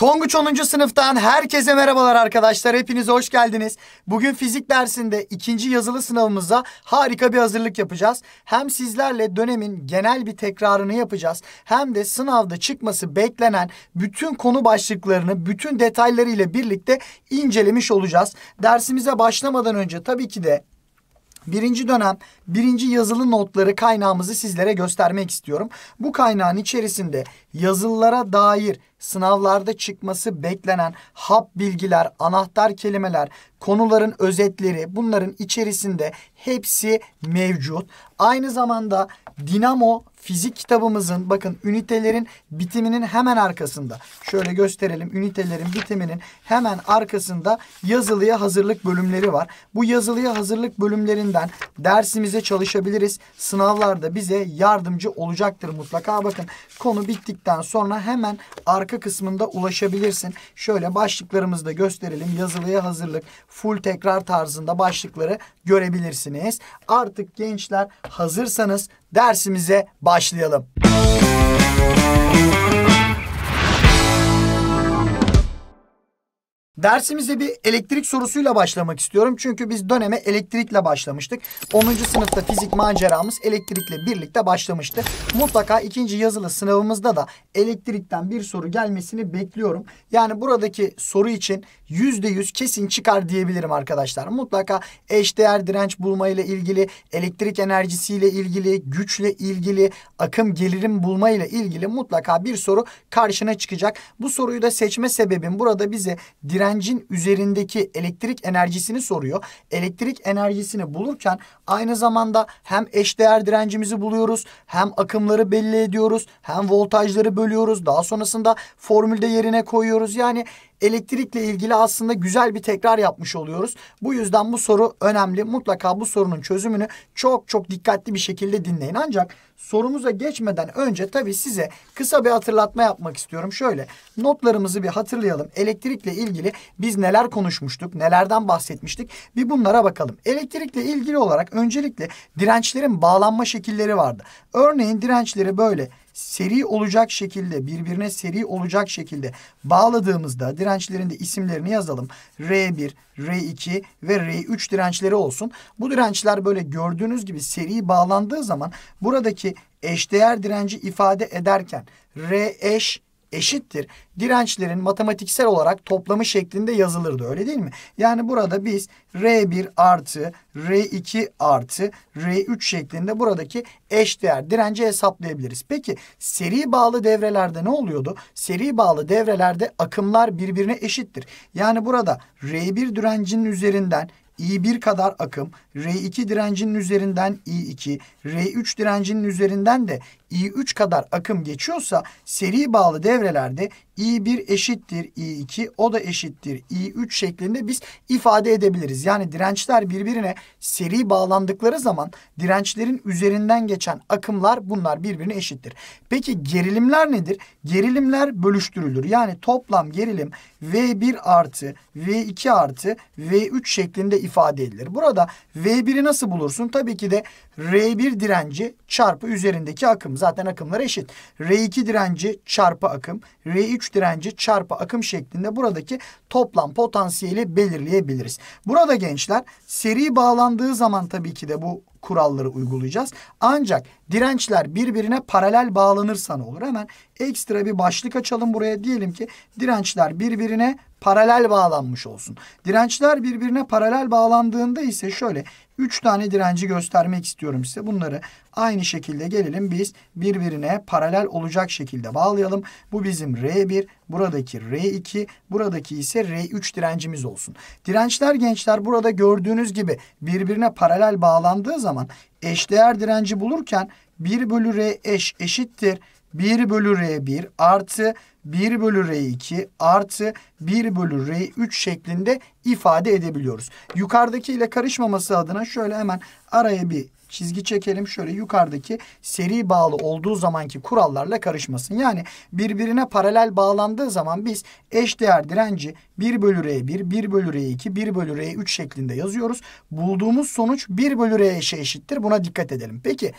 Tonguç 10. sınıftan herkese merhabalar arkadaşlar. Hepiniz hoş geldiniz. Bugün fizik dersinde ikinci yazılı sınavımıza harika bir hazırlık yapacağız. Hem sizlerle dönemin genel bir tekrarını yapacağız. Hem de sınavda çıkması beklenen bütün konu başlıklarını bütün detaylarıyla birlikte incelemiş olacağız. Dersimize başlamadan önce tabii ki de Birinci dönem birinci yazılı notları kaynağımızı sizlere göstermek istiyorum. Bu kaynağın içerisinde yazılılara dair sınavlarda çıkması beklenen hap bilgiler, anahtar kelimeler, konuların özetleri bunların içerisinde hepsi mevcut. Aynı zamanda Dinamo fizik kitabımızın bakın ünitelerin bitiminin hemen arkasında. Şöyle gösterelim ünitelerin bitiminin hemen arkasında yazılıya hazırlık bölümleri var. Bu yazılıya hazırlık bölümlerinden dersimize çalışabiliriz. Sınavlarda bize yardımcı olacaktır mutlaka. Bakın konu bittikten sonra hemen arkasında arka kısmında ulaşabilirsin. Şöyle başlıklarımızı da gösterelim. Yazılıya hazırlık, full tekrar tarzında başlıkları görebilirsiniz. Artık gençler hazırsanız dersimize başlayalım. Müzik Dersimize bir elektrik sorusuyla başlamak istiyorum. Çünkü biz döneme elektrikle başlamıştık. 10. sınıfta fizik maceramız elektrikle birlikte başlamıştı. Mutlaka ikinci yazılı sınavımızda da elektrikten bir soru gelmesini bekliyorum. Yani buradaki soru için %100 kesin çıkar diyebilirim arkadaşlar. Mutlaka eşdeğer direnç bulmayla ilgili, elektrik enerjisiyle ilgili, güçle ilgili, akım gelirim bulmayla ilgili mutlaka bir soru karşına çıkacak. Bu soruyu da seçme sebebim burada bize direnç direncin üzerindeki elektrik enerjisini soruyor. Elektrik enerjisini bulurken aynı zamanda hem eşdeğer direncimizi buluyoruz, hem akımları belli ediyoruz, hem voltajları bölüyoruz. Daha sonrasında formülde yerine koyuyoruz. Yani elektrikle ilgili aslında güzel bir tekrar yapmış oluyoruz. Bu yüzden bu soru önemli. Mutlaka bu sorunun çözümünü çok çok dikkatli bir şekilde dinleyin. Ancak sorumuza geçmeden önce tabii size kısa bir hatırlatma yapmak istiyorum. Şöyle notlarımızı bir hatırlayalım. Elektrikle ilgili biz neler konuşmuştuk, nelerden bahsetmiştik bir bunlara bakalım. Elektrikle ilgili olarak öncelikle dirençlerin bağlanma şekilleri vardı. Örneğin dirençleri böyle seri olacak şekilde birbirine seri olacak şekilde bağladığımızda dirençlerinde isimlerini yazalım. R1, R2 ve R3 dirençleri olsun. Bu dirençler böyle gördüğünüz gibi seri bağlandığı zaman buradaki eşdeğer direnci ifade ederken R eş eşittir. Dirençlerin matematiksel olarak toplamı şeklinde yazılırdı öyle değil mi? Yani burada biz R1 artı R2 artı R3 şeklinde buradaki eşdeğer direnci hesaplayabiliriz. Peki seri bağlı devrelerde ne oluyordu? Seri bağlı devrelerde akımlar birbirine eşittir. Yani burada R1 direncinin üzerinden i1 kadar akım, R2 direncinin üzerinden i2, R3 direncinin üzerinden de i3 kadar akım geçiyorsa seri bağlı devrelerde i1 eşittir i2 o da eşittir i3 şeklinde biz ifade edebiliriz. Yani dirençler birbirine seri bağlandıkları zaman dirençlerin üzerinden geçen akımlar bunlar birbirine eşittir. Peki gerilimler nedir? Gerilimler bölüştürülür. Yani toplam gerilim v1 artı v2 artı v3 şeklinde ifade edilir. Burada v1'i nasıl bulursun? Tabii ki de R1 direnci çarpı üzerindeki akım. Zaten akımlar eşit. R2 direnci çarpı akım. R3 direnci çarpı akım şeklinde buradaki toplam potansiyeli belirleyebiliriz. Burada gençler seri bağlandığı zaman tabii ki de bu kuralları uygulayacağız. Ancak dirençler birbirine paralel bağlanırsa ne olur? Hemen ekstra bir başlık açalım buraya. Diyelim ki dirençler birbirine paralel bağlanmış olsun. Dirençler birbirine paralel bağlandığında ise şöyle 3 tane direnci göstermek istiyorum size. Bunları aynı şekilde gelelim biz birbirine paralel olacak şekilde bağlayalım. Bu bizim R1, buradaki R2, buradaki ise R3 direncimiz olsun. Dirençler gençler burada gördüğünüz gibi birbirine paralel bağlandığı zaman eşdeğer direnci bulurken 1 bölü R eş eşittir. 1 bölü R1 artı 1 bölü R2 artı 1 bölü R3 şeklinde ifade edebiliyoruz. Yukarıdaki ile karışmaması adına şöyle hemen araya bir çizgi çekelim. Şöyle yukarıdaki seri bağlı olduğu zamanki kurallarla karışmasın. Yani birbirine paralel bağlandığı zaman biz eşdeğer direnci 1 bölü R1, 1 bölü R2, 1 bölü R3 şeklinde yazıyoruz. Bulduğumuz sonuç 1 bölü R eşittir. Buna dikkat edelim. Peki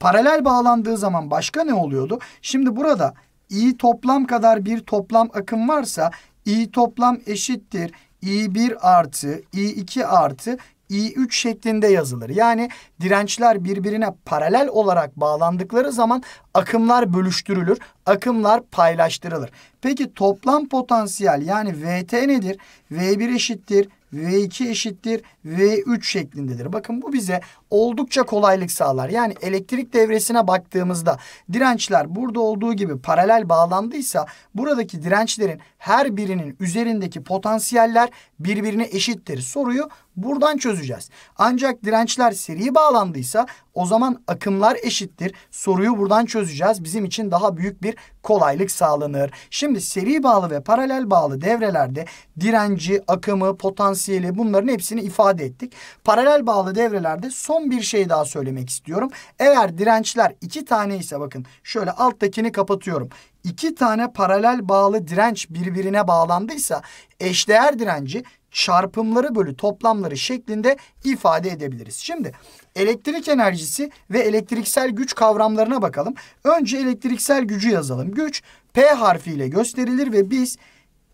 paralel bağlandığı zaman başka ne oluyordu? Şimdi burada i toplam kadar bir toplam akım varsa i toplam eşittir i1 artı i2 artı i3 şeklinde yazılır. Yani dirençler birbirine paralel olarak bağlandıkları zaman akımlar bölüştürülür, akımlar paylaştırılır. Peki toplam potansiyel yani VT nedir? V1 eşittir V2 eşittir V3 şeklindedir. Bakın bu bize oldukça kolaylık sağlar. Yani elektrik devresine baktığımızda dirençler burada olduğu gibi paralel bağlandıysa buradaki dirençlerin her birinin üzerindeki potansiyeller birbirine eşittir soruyu buradan çözeceğiz. Ancak dirençler seri bağlandıysa o zaman akımlar eşittir soruyu buradan çözeceğiz. Bizim için daha büyük bir kolaylık sağlanır. Şimdi seri bağlı ve paralel bağlı devrelerde direnci, akımı, potansiyeli bunların hepsini ifade ettik. Paralel bağlı devrelerde son bir şey daha söylemek istiyorum. Eğer dirençler iki tane ise bakın şöyle alttakini kapatıyorum iki tane paralel bağlı direnç birbirine bağlandıysa eşdeğer direnci çarpımları bölü toplamları şeklinde ifade edebiliriz. Şimdi elektrik enerjisi ve elektriksel güç kavramlarına bakalım. Önce elektriksel gücü yazalım. Güç P harfiyle gösterilir ve biz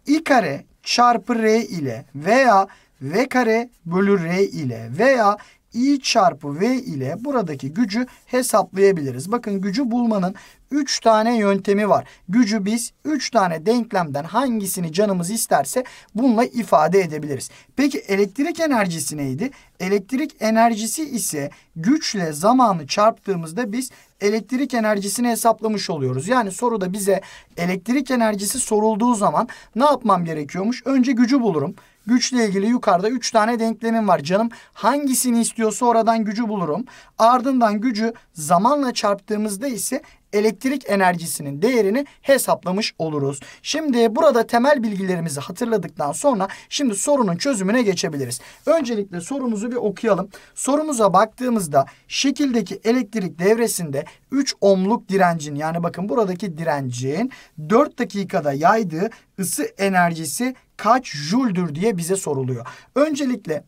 I kare çarpı R ile veya V kare bölü R ile veya i çarpı v ile buradaki gücü hesaplayabiliriz. Bakın gücü bulmanın 3 tane yöntemi var. Gücü biz 3 tane denklemden hangisini canımız isterse bununla ifade edebiliriz. Peki elektrik enerjisi neydi? Elektrik enerjisi ise güçle zamanı çarptığımızda biz elektrik enerjisini hesaplamış oluyoruz. Yani soruda bize elektrik enerjisi sorulduğu zaman ne yapmam gerekiyormuş? Önce gücü bulurum. Güçle ilgili yukarıda 3 tane denklemim var canım. Hangisini istiyorsa oradan gücü bulurum. Ardından gücü zamanla çarptığımızda ise elektrik enerjisinin değerini hesaplamış oluruz. Şimdi burada temel bilgilerimizi hatırladıktan sonra şimdi sorunun çözümüne geçebiliriz. Öncelikle sorumuzu bir okuyalım. Sorumuza baktığımızda şekildeki elektrik devresinde 3 ohmluk direncin yani bakın buradaki direncin 4 dakikada yaydığı ısı enerjisi kaç jüldür diye bize soruluyor. Öncelikle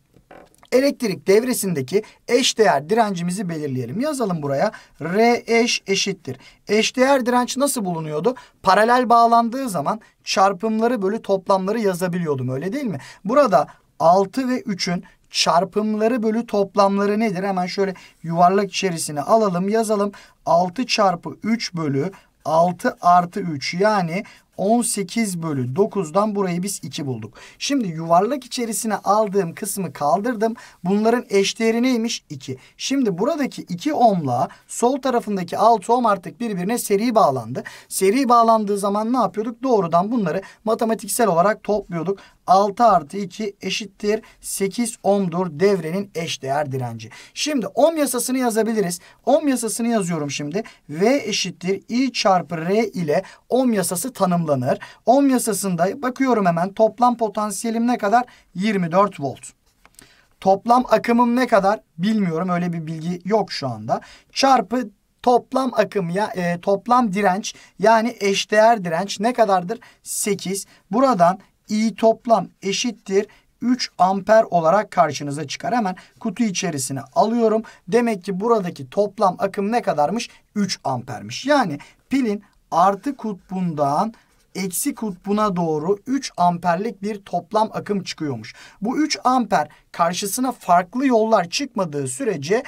elektrik devresindeki eşdeğer direncimizi belirleyelim. Yazalım buraya. R eş eşittir. Eşdeğer direnç nasıl bulunuyordu? Paralel bağlandığı zaman çarpımları bölü toplamları yazabiliyordum öyle değil mi? Burada 6 ve 3'ün çarpımları bölü toplamları nedir? Hemen şöyle yuvarlak içerisine alalım yazalım. 6 çarpı 3 bölü 6 artı 3 yani 18 bölü 9'dan burayı biz 2 bulduk. Şimdi yuvarlak içerisine aldığım kısmı kaldırdım. Bunların eşdeğeri neymiş? 2. Şimdi buradaki 2 ohmla sol tarafındaki 6 ohm artık birbirine seri bağlandı. Seri bağlandığı zaman ne yapıyorduk? Doğrudan bunları matematiksel olarak topluyorduk. 6 artı 2 eşittir 8 ohmdur devrenin eşdeğer direnci. Şimdi ohm yasasını yazabiliriz. Ohm yasasını yazıyorum şimdi. V eşittir I çarpı R ile ohm yasası tanımlanıyor tamamlanır. Ohm yasasında bakıyorum hemen toplam potansiyelim ne kadar? 24 volt. Toplam akımım ne kadar? Bilmiyorum öyle bir bilgi yok şu anda. Çarpı toplam akım ya e, toplam direnç yani eşdeğer direnç ne kadardır? 8. Buradan I toplam eşittir 3 amper olarak karşınıza çıkar. Hemen kutu içerisine alıyorum. Demek ki buradaki toplam akım ne kadarmış? 3 ampermiş. Yani pilin artı kutbundan eksi kutbuna doğru 3 amperlik bir toplam akım çıkıyormuş. Bu 3 amper karşısına farklı yollar çıkmadığı sürece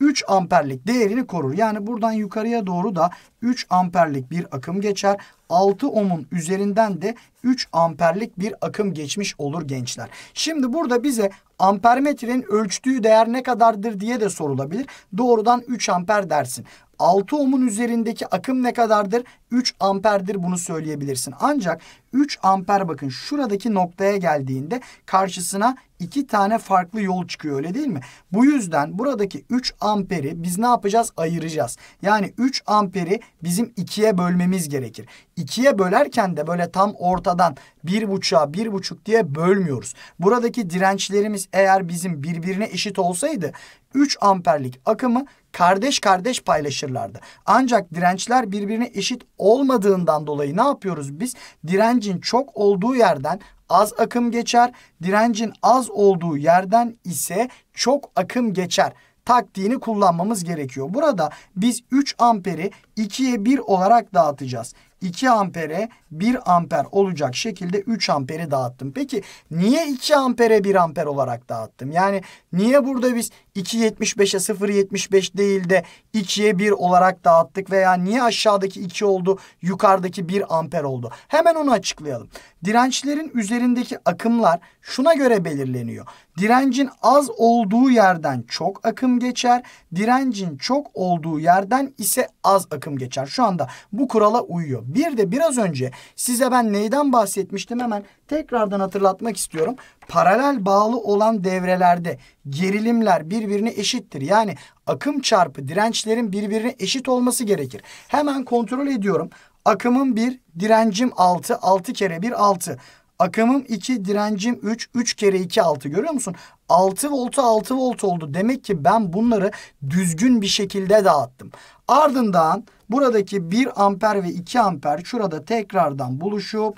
3 amperlik değerini korur. Yani buradan yukarıya doğru da 3 amperlik bir akım geçer. 6 ohmun üzerinden de 3 amperlik bir akım geçmiş olur gençler. Şimdi burada bize ampermetrenin ölçtüğü değer ne kadardır diye de sorulabilir. Doğrudan 3 amper dersin. 6 ohmun üzerindeki akım ne kadardır? 3 amperdir bunu söyleyebilirsin. Ancak 3 amper bakın şuradaki noktaya geldiğinde karşısına iki tane farklı yol çıkıyor öyle değil mi? Bu yüzden buradaki 3 amperi biz ne yapacağız? Ayıracağız. Yani 3 amperi bizim ikiye bölmemiz gerekir. İkiye bölerken de böyle tam ortadan bir buçuğa bir buçuk diye bölmüyoruz. Buradaki dirençlerimiz eğer bizim birbirine eşit olsaydı 3 amperlik akımı kardeş kardeş paylaşırlardı. Ancak dirençler birbirine eşit olmadığından dolayı ne yapıyoruz biz? Direncin çok olduğu yerden az akım geçer. Direncin az olduğu yerden ise çok akım geçer taktiğini kullanmamız gerekiyor. Burada biz 3 amperi 2'ye 1 olarak dağıtacağız. 2 ampere 1 amper olacak şekilde 3 amperi dağıttım. Peki niye 2 ampere 1 amper olarak dağıttım? Yani niye burada biz 2.75'e 0.75 değil de 2'ye 1 olarak dağıttık veya niye aşağıdaki 2 oldu yukarıdaki 1 amper oldu? Hemen onu açıklayalım. Dirençlerin üzerindeki akımlar şuna göre belirleniyor. Direncin az olduğu yerden çok akım geçer. Direncin çok olduğu yerden ise az akım geçer. Şu anda bu kurala uyuyor. Bir de biraz önce size ben neyden bahsetmiştim hemen tekrardan hatırlatmak istiyorum. Paralel bağlı olan devrelerde gerilimler birbirine eşittir. Yani akım çarpı dirençlerin birbirine eşit olması gerekir. Hemen kontrol ediyorum. Akımım 1, direncim 6, 6 kere 1 6. Akımım 2, direncim 3, 3 kere 2 6 görüyor musun? 6 voltu 6 volt oldu. Demek ki ben bunları düzgün bir şekilde dağıttım. Ardından buradaki 1 amper ve 2 amper şurada tekrardan buluşup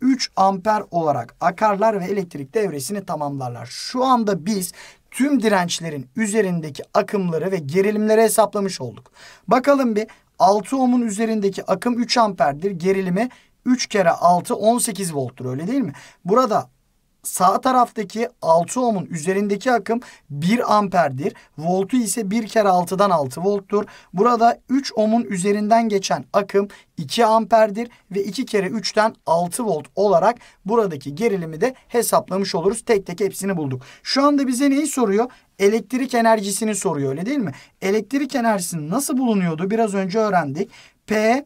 3 amper olarak akarlar ve elektrik devresini tamamlarlar. Şu anda biz tüm dirençlerin üzerindeki akımları ve gerilimleri hesaplamış olduk. Bakalım bir 6 ohmun üzerindeki akım 3 amperdir. Gerilimi 3 kere 6 18 volttur öyle değil mi? Burada sağ taraftaki 6 ohmun üzerindeki akım 1 amperdir. Voltu ise 1 kere 6'dan 6 volttur. Burada 3 ohmun üzerinden geçen akım 2 amperdir ve 2 kere 3'ten 6 volt olarak buradaki gerilimi de hesaplamış oluruz. Tek tek hepsini bulduk. Şu anda bize neyi soruyor? Elektrik enerjisini soruyor öyle değil mi? Elektrik enerjisini nasıl bulunuyordu? Biraz önce öğrendik. P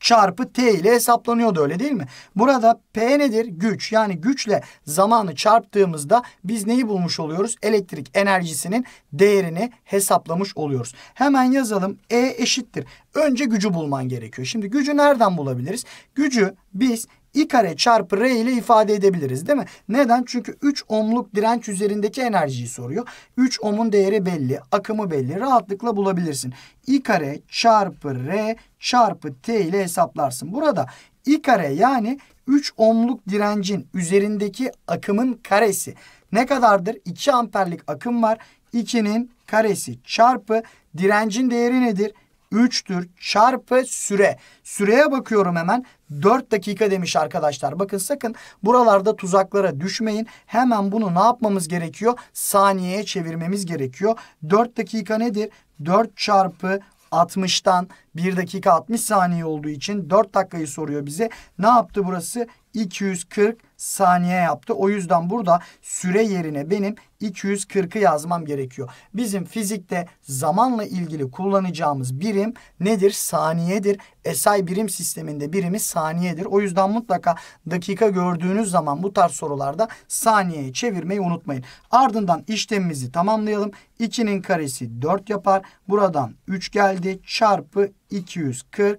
çarpı t ile hesaplanıyordu öyle değil mi? Burada p nedir? Güç. Yani güçle zamanı çarptığımızda biz neyi bulmuş oluyoruz? Elektrik enerjisinin değerini hesaplamış oluyoruz. Hemen yazalım. E eşittir. Önce gücü bulman gerekiyor. Şimdi gücü nereden bulabiliriz? Gücü biz i kare çarpı r ile ifade edebiliriz değil mi? Neden? Çünkü 3 ohmluk direnç üzerindeki enerjiyi soruyor. 3 ohmun değeri belli, akımı belli. Rahatlıkla bulabilirsin. i kare çarpı r çarpı t ile hesaplarsın. Burada i kare yani 3 ohmluk direncin üzerindeki akımın karesi ne kadardır? 2 amperlik akım var. 2'nin karesi çarpı direncin değeri nedir? 3'tür çarpı süre. Süreye bakıyorum hemen. 4 dakika demiş arkadaşlar. Bakın sakın buralarda tuzaklara düşmeyin. Hemen bunu ne yapmamız gerekiyor? Saniyeye çevirmemiz gerekiyor. 4 dakika nedir? 4 çarpı 60'tan 1 dakika 60 saniye olduğu için 4 dakikayı soruyor bize. Ne yaptı burası? 240 saniye yaptı. O yüzden burada süre yerine benim 240'ı yazmam gerekiyor. Bizim fizikte zamanla ilgili kullanacağımız birim nedir? Saniyedir. SI birim sisteminde birimi saniyedir. O yüzden mutlaka dakika gördüğünüz zaman bu tarz sorularda saniyeye çevirmeyi unutmayın. Ardından işlemimizi tamamlayalım. 2'nin karesi 4 yapar. Buradan 3 geldi. Çarpı 240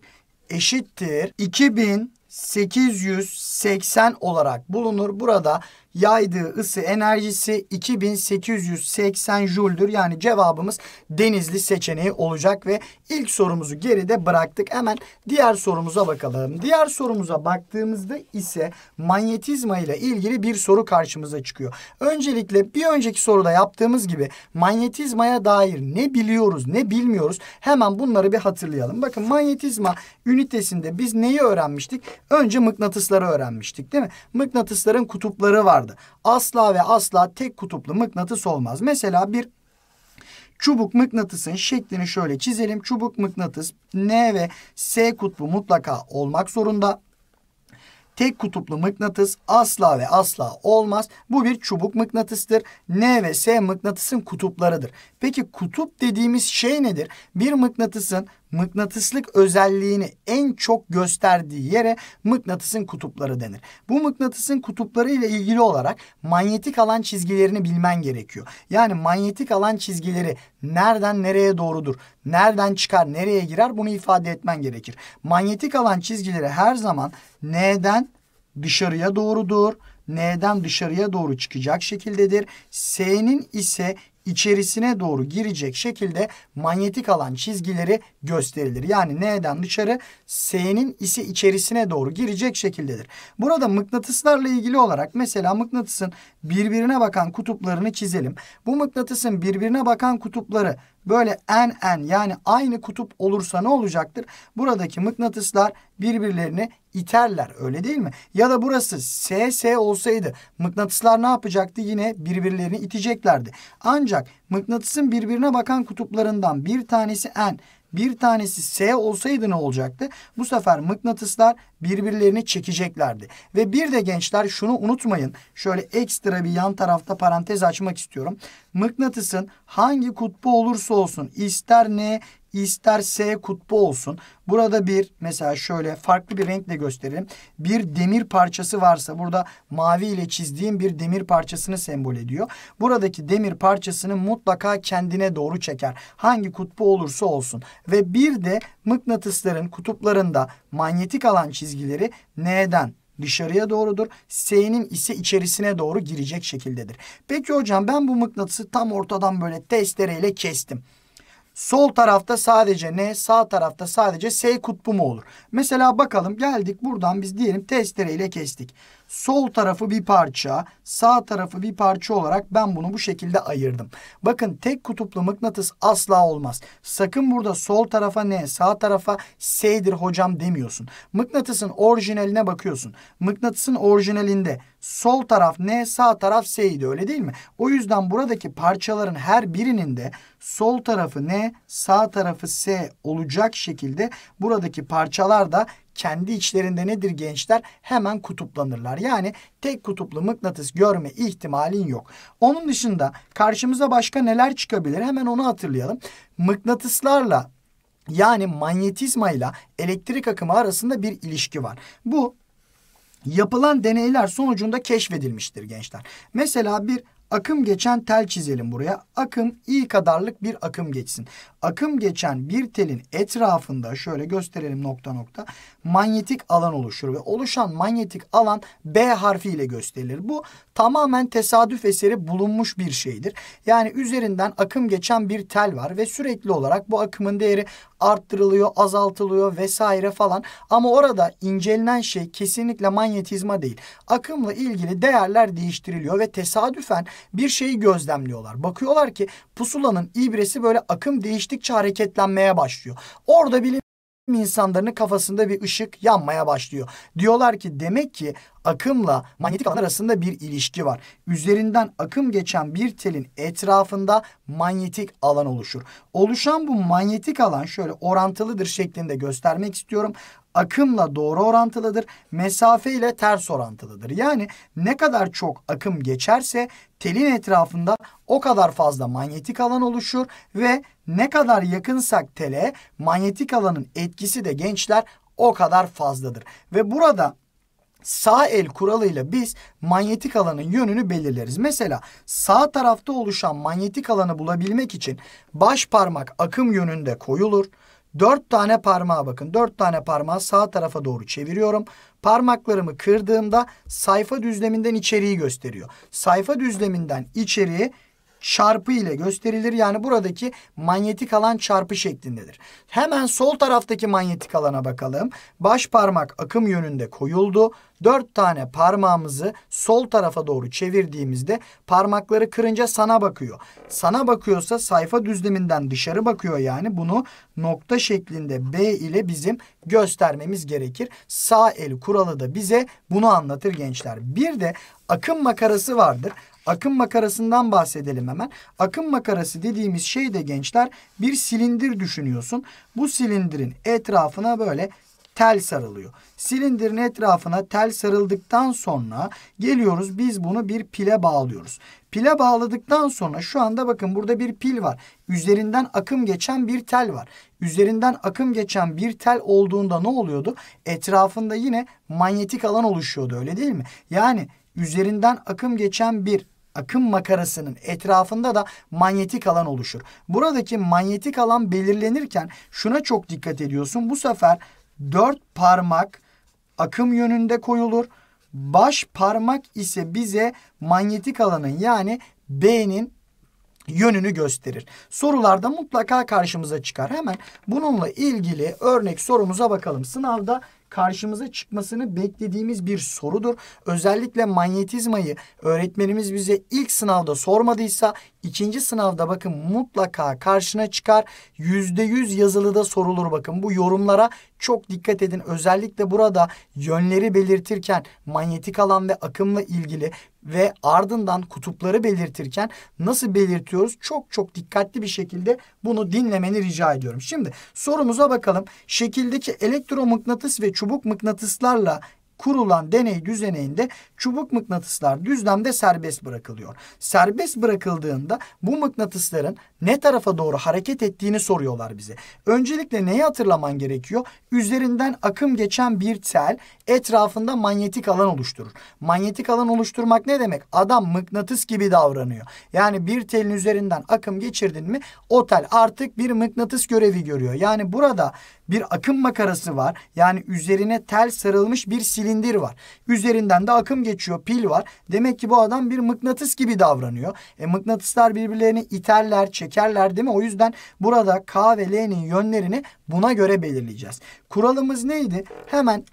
eşittir. 2000 880 olarak bulunur. Burada yaydığı ısı enerjisi 2880 Joule'dür. Yani cevabımız denizli seçeneği olacak ve ilk sorumuzu geride bıraktık. Hemen diğer sorumuza bakalım. Diğer sorumuza baktığımızda ise manyetizma ile ilgili bir soru karşımıza çıkıyor. Öncelikle bir önceki soruda yaptığımız gibi manyetizmaya dair ne biliyoruz ne bilmiyoruz hemen bunları bir hatırlayalım. Bakın manyetizma ünitesinde biz neyi öğrenmiştik? Önce mıknatısları öğrenmiştik değil mi? Mıknatısların kutupları var vardı. Asla ve asla tek kutuplu mıknatıs olmaz. Mesela bir Çubuk mıknatısın şeklini şöyle çizelim. Çubuk mıknatıs N ve S kutbu mutlaka olmak zorunda. Tek kutuplu mıknatıs asla ve asla olmaz. Bu bir çubuk mıknatıstır. N ve S mıknatısın kutuplarıdır. Peki kutup dediğimiz şey nedir? Bir mıknatısın mıknatıslık özelliğini en çok gösterdiği yere mıknatısın kutupları denir. Bu mıknatısın kutupları ile ilgili olarak manyetik alan çizgilerini bilmen gerekiyor. Yani manyetik alan çizgileri nereden nereye doğrudur? Nereden çıkar, nereye girer? Bunu ifade etmen gerekir. Manyetik alan çizgileri her zaman N'den dışarıya doğrudur. N'den dışarıya doğru çıkacak şekildedir. S'nin ise içerisine doğru girecek şekilde manyetik alan çizgileri gösterilir. Yani N'den dışarı S'nin ise içerisine doğru girecek şekildedir. Burada mıknatıslarla ilgili olarak mesela mıknatısın birbirine bakan kutuplarını çizelim. Bu mıknatısın birbirine bakan kutupları böyle en en yani aynı kutup olursa ne olacaktır? Buradaki mıknatıslar birbirlerini iterler öyle değil mi? Ya da burası SS olsaydı mıknatıslar ne yapacaktı? Yine birbirlerini iteceklerdi. Ancak mıknatısın birbirine bakan kutuplarından bir tanesi N, bir tanesi S olsaydı ne olacaktı? Bu sefer mıknatıslar birbirlerini çekeceklerdi. Ve bir de gençler şunu unutmayın. Şöyle ekstra bir yan tarafta parantez açmak istiyorum mıknatısın hangi kutbu olursa olsun ister N ister S kutbu olsun. Burada bir mesela şöyle farklı bir renkle gösterelim. Bir demir parçası varsa burada mavi ile çizdiğim bir demir parçasını sembol ediyor. Buradaki demir parçasını mutlaka kendine doğru çeker. Hangi kutbu olursa olsun. Ve bir de mıknatısların kutuplarında manyetik alan çizgileri N'den dışarıya doğrudur. S'nin ise içerisine doğru girecek şekildedir. Peki hocam ben bu mıknatısı tam ortadan böyle testereyle kestim. Sol tarafta sadece N, sağ tarafta sadece S kutbu mu olur? Mesela bakalım geldik buradan biz diyelim testereyle kestik. Sol tarafı bir parça, sağ tarafı bir parça olarak ben bunu bu şekilde ayırdım. Bakın tek kutuplu mıknatıs asla olmaz. Sakın burada sol tarafa ne, sağ tarafa S'dir hocam demiyorsun. Mıknatısın orijinaline bakıyorsun. Mıknatısın orijinalinde sol taraf N, sağ taraf S'ydi öyle değil mi? O yüzden buradaki parçaların her birinin de sol tarafı N, sağ tarafı S olacak şekilde buradaki parçalar da kendi içlerinde nedir gençler? Hemen kutuplanırlar. Yani tek kutuplu mıknatıs görme ihtimalin yok. Onun dışında karşımıza başka neler çıkabilir? Hemen onu hatırlayalım. Mıknatıslarla yani manyetizma ile elektrik akımı arasında bir ilişki var. Bu yapılan deneyler sonucunda keşfedilmiştir gençler. Mesela bir Akım geçen tel çizelim buraya. Akım i kadarlık bir akım geçsin. Akım geçen bir telin etrafında şöyle gösterelim nokta nokta manyetik alan oluşur ve oluşan manyetik alan B harfi ile gösterilir. Bu tamamen tesadüf eseri bulunmuş bir şeydir. Yani üzerinden akım geçen bir tel var ve sürekli olarak bu akımın değeri arttırılıyor, azaltılıyor vesaire falan. Ama orada incelenen şey kesinlikle manyetizma değil. Akımla ilgili değerler değiştiriliyor ve tesadüfen bir şeyi gözlemliyorlar. Bakıyorlar ki pusulanın ibresi böyle akım değiştikçe hareketlenmeye başlıyor. Orada bilim insanların kafasında bir ışık yanmaya başlıyor. Diyorlar ki demek ki akımla manyetik alan arasında bir ilişki var. Üzerinden akım geçen bir telin etrafında manyetik alan oluşur. Oluşan bu manyetik alan şöyle orantılıdır şeklinde göstermek istiyorum akımla doğru orantılıdır, mesafe ile ters orantılıdır. Yani ne kadar çok akım geçerse telin etrafında o kadar fazla manyetik alan oluşur ve ne kadar yakınsak tele manyetik alanın etkisi de gençler o kadar fazladır. Ve burada sağ el kuralıyla biz manyetik alanın yönünü belirleriz. Mesela sağ tarafta oluşan manyetik alanı bulabilmek için baş parmak akım yönünde koyulur. Dört tane parmağa bakın. Dört tane parmağı sağ tarafa doğru çeviriyorum. Parmaklarımı kırdığımda sayfa düzleminden içeriği gösteriyor. Sayfa düzleminden içeriği çarpı ile gösterilir. Yani buradaki manyetik alan çarpı şeklindedir. Hemen sol taraftaki manyetik alana bakalım. Baş parmak akım yönünde koyuldu. Dört tane parmağımızı sol tarafa doğru çevirdiğimizde parmakları kırınca sana bakıyor. Sana bakıyorsa sayfa düzleminden dışarı bakıyor yani bunu nokta şeklinde B ile bizim göstermemiz gerekir. Sağ el kuralı da bize bunu anlatır gençler. Bir de akım makarası vardır. Akım makarasından bahsedelim hemen. Akım makarası dediğimiz şey de gençler bir silindir düşünüyorsun. Bu silindirin etrafına böyle tel sarılıyor. Silindirin etrafına tel sarıldıktan sonra geliyoruz biz bunu bir pile bağlıyoruz. Pile bağladıktan sonra şu anda bakın burada bir pil var. Üzerinden akım geçen bir tel var. Üzerinden akım geçen bir tel olduğunda ne oluyordu? Etrafında yine manyetik alan oluşuyordu öyle değil mi? Yani üzerinden akım geçen bir akım makarasının etrafında da manyetik alan oluşur. Buradaki manyetik alan belirlenirken şuna çok dikkat ediyorsun. Bu sefer dört parmak akım yönünde koyulur. Baş parmak ise bize manyetik alanın yani B'nin yönünü gösterir. Sorularda mutlaka karşımıza çıkar. Hemen bununla ilgili örnek sorumuza bakalım. Sınavda karşımıza çıkmasını beklediğimiz bir sorudur. Özellikle manyetizmayı öğretmenimiz bize ilk sınavda sormadıysa İkinci sınavda bakın mutlaka karşına çıkar. yüzde yüz yazılıda sorulur bakın. Bu yorumlara çok dikkat edin. Özellikle burada yönleri belirtirken manyetik alan ve akımla ilgili ve ardından kutupları belirtirken nasıl belirtiyoruz? Çok çok dikkatli bir şekilde bunu dinlemeni rica ediyorum. Şimdi sorumuza bakalım. Şekildeki elektromıknatıs ve çubuk mıknatıslarla kurulan deney düzeneğinde çubuk mıknatıslar düzlemde serbest bırakılıyor. Serbest bırakıldığında bu mıknatısların ne tarafa doğru hareket ettiğini soruyorlar bize. Öncelikle neyi hatırlaman gerekiyor? Üzerinden akım geçen bir tel etrafında manyetik alan oluşturur. Manyetik alan oluşturmak ne demek? Adam mıknatıs gibi davranıyor. Yani bir telin üzerinden akım geçirdin mi o tel artık bir mıknatıs görevi görüyor. Yani burada bir akım makarası var. Yani üzerine tel sarılmış bir silindir var. Üzerinden de akım geçiyor, pil var. Demek ki bu adam bir mıknatıs gibi davranıyor. E, mıknatıslar birbirlerini iterler, çekerler değil mi? O yüzden burada K ve L'nin yönlerini buna göre belirleyeceğiz. Kuralımız neydi? Hemen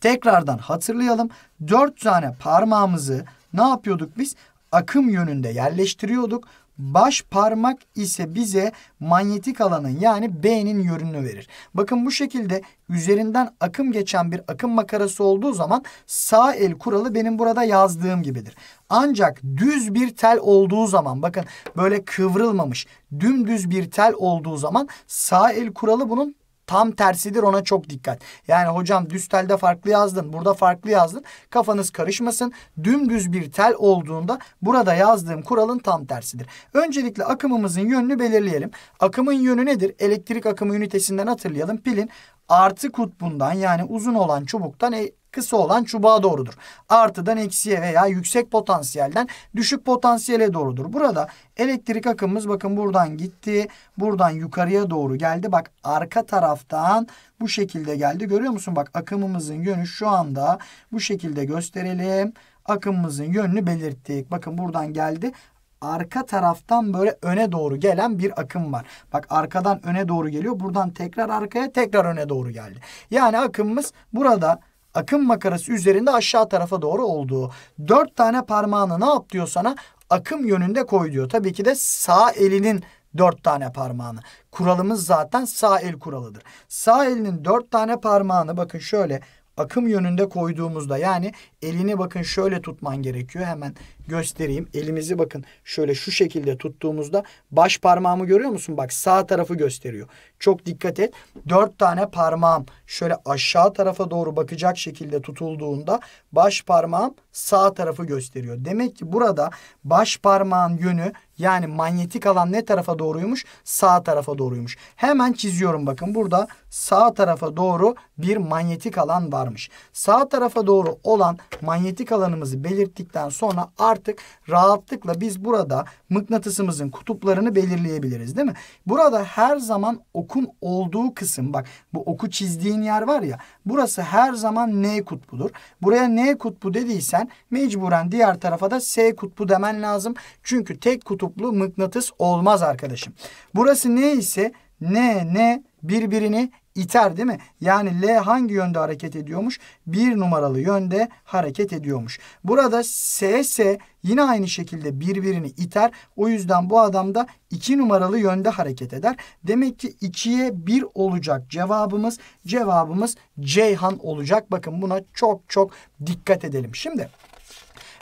tekrardan hatırlayalım. Dört tane parmağımızı ne yapıyorduk biz? Akım yönünde yerleştiriyorduk. Baş parmak ise bize manyetik alanın yani B'nin yönünü verir. Bakın bu şekilde üzerinden akım geçen bir akım makarası olduğu zaman sağ el kuralı benim burada yazdığım gibidir. Ancak düz bir tel olduğu zaman bakın böyle kıvrılmamış dümdüz bir tel olduğu zaman sağ el kuralı bunun tam tersidir ona çok dikkat. Yani hocam düz telde farklı yazdın burada farklı yazdın kafanız karışmasın. Dümdüz bir tel olduğunda burada yazdığım kuralın tam tersidir. Öncelikle akımımızın yönünü belirleyelim. Akımın yönü nedir? Elektrik akımı ünitesinden hatırlayalım. Pilin artı kutbundan yani uzun olan çubuktan e, kısa olan çubuğa doğrudur. Artıdan eksiye veya yüksek potansiyelden düşük potansiyele doğrudur. Burada elektrik akımımız bakın buradan gitti. Buradan yukarıya doğru geldi. Bak arka taraftan bu şekilde geldi. Görüyor musun? Bak akımımızın yönü şu anda bu şekilde gösterelim. Akımımızın yönünü belirttik. Bakın buradan geldi arka taraftan böyle öne doğru gelen bir akım var. Bak arkadan öne doğru geliyor. Buradan tekrar arkaya tekrar öne doğru geldi. Yani akımımız burada akım makarası üzerinde aşağı tarafa doğru olduğu. Dört tane parmağını ne yap diyor sana? Akım yönünde koy diyor. Tabii ki de sağ elinin dört tane parmağını. Kuralımız zaten sağ el kuralıdır. Sağ elinin dört tane parmağını bakın şöyle akım yönünde koyduğumuzda yani elini bakın şöyle tutman gerekiyor. Hemen göstereyim. Elimizi bakın şöyle şu şekilde tuttuğumuzda baş parmağımı görüyor musun? Bak sağ tarafı gösteriyor. Çok dikkat et. Dört tane parmağım şöyle aşağı tarafa doğru bakacak şekilde tutulduğunda baş parmağım sağ tarafı gösteriyor. Demek ki burada baş parmağın yönü yani manyetik alan ne tarafa doğruymuş? Sağ tarafa doğruymuş. Hemen çiziyorum bakın burada sağ tarafa doğru bir manyetik alan varmış. Sağ tarafa doğru olan manyetik alanımızı belirttikten sonra artık rahatlıkla biz burada mıknatısımızın kutuplarını belirleyebiliriz değil mi? Burada her zaman okun olduğu kısım bak bu oku çizdiğin yer var ya burası her zaman N kutbudur. Buraya N kutbu dediysen mecburen diğer tarafa da S kutbu demen lazım. Çünkü tek kutuplu mıknatıs olmaz arkadaşım. Burası ne ise ne ne birbirini iter değil mi? Yani L hangi yönde hareket ediyormuş? Bir numaralı yönde hareket ediyormuş. Burada SS yine aynı şekilde birbirini iter. O yüzden bu adam da iki numaralı yönde hareket eder. Demek ki ikiye bir olacak cevabımız. Cevabımız Ceyhan olacak. Bakın buna çok çok dikkat edelim. Şimdi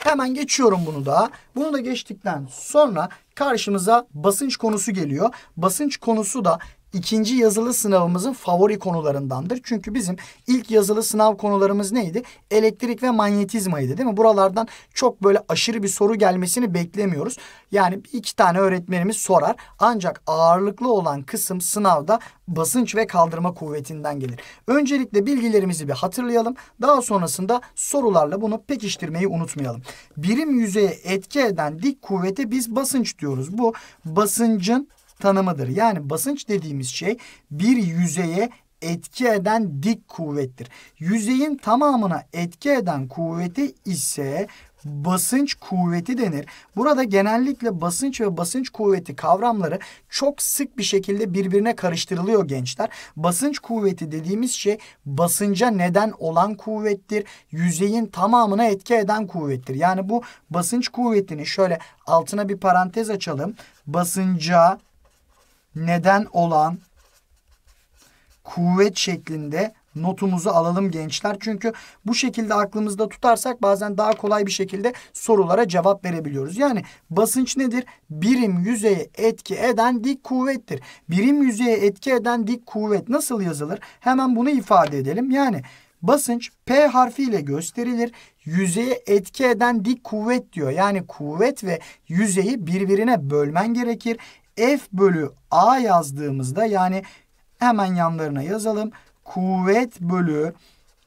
Hemen geçiyorum bunu da. Bunu da geçtikten sonra karşımıza basınç konusu geliyor. Basınç konusu da ikinci yazılı sınavımızın favori konularındandır. Çünkü bizim ilk yazılı sınav konularımız neydi? Elektrik ve manyetizmaydı değil mi? Buralardan çok böyle aşırı bir soru gelmesini beklemiyoruz. Yani iki tane öğretmenimiz sorar. Ancak ağırlıklı olan kısım sınavda basınç ve kaldırma kuvvetinden gelir. Öncelikle bilgilerimizi bir hatırlayalım. Daha sonrasında sorularla bunu pekiştirmeyi unutmayalım. Birim yüzeye etki eden dik kuvvete biz basınç diyoruz. Bu basıncın tanımıdır. Yani basınç dediğimiz şey bir yüzeye etki eden dik kuvvettir. Yüzeyin tamamına etki eden kuvveti ise basınç kuvveti denir. Burada genellikle basınç ve basınç kuvveti kavramları çok sık bir şekilde birbirine karıştırılıyor gençler. Basınç kuvveti dediğimiz şey basınca neden olan kuvvettir. Yüzeyin tamamına etki eden kuvvettir. Yani bu basınç kuvvetini şöyle altına bir parantez açalım. Basınca neden olan kuvvet şeklinde notumuzu alalım gençler. Çünkü bu şekilde aklımızda tutarsak bazen daha kolay bir şekilde sorulara cevap verebiliyoruz. Yani basınç nedir? Birim yüzeye etki eden dik kuvvettir. Birim yüzeye etki eden dik kuvvet nasıl yazılır? Hemen bunu ifade edelim. Yani basınç P harfiyle gösterilir. Yüzeye etki eden dik kuvvet diyor. Yani kuvvet ve yüzeyi birbirine bölmen gerekir. F bölü A yazdığımızda yani hemen yanlarına yazalım. Kuvvet bölü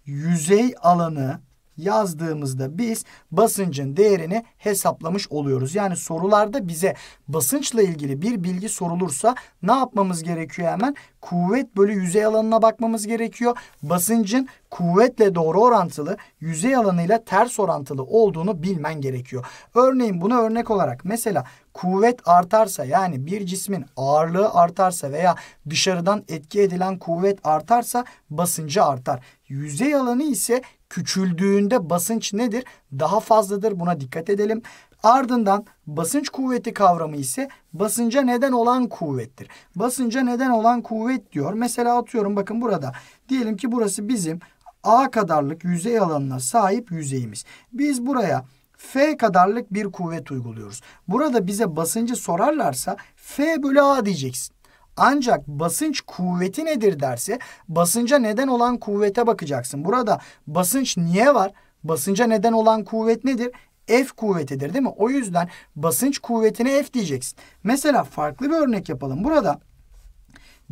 yüzey alanı yazdığımızda biz basıncın değerini hesaplamış oluyoruz. Yani sorularda bize basınçla ilgili bir bilgi sorulursa ne yapmamız gerekiyor hemen? Kuvvet bölü yüzey alanına bakmamız gerekiyor. Basıncın kuvvetle doğru orantılı, yüzey alanıyla ters orantılı olduğunu bilmen gerekiyor. Örneğin bunu örnek olarak mesela kuvvet artarsa yani bir cismin ağırlığı artarsa veya dışarıdan etki edilen kuvvet artarsa basıncı artar. Yüzey alanı ise küçüldüğünde basınç nedir? Daha fazladır buna dikkat edelim. Ardından basınç kuvveti kavramı ise basınca neden olan kuvvettir. Basınca neden olan kuvvet diyor. Mesela atıyorum bakın burada diyelim ki burası bizim A kadarlık yüzey alanına sahip yüzeyimiz. Biz buraya F kadarlık bir kuvvet uyguluyoruz. Burada bize basıncı sorarlarsa F bölü A diyeceksin. Ancak basınç kuvveti nedir derse basınca neden olan kuvvete bakacaksın. Burada basınç niye var? Basınca neden olan kuvvet nedir? F kuvvetidir değil mi? O yüzden basınç kuvvetine F diyeceksin. Mesela farklı bir örnek yapalım. Burada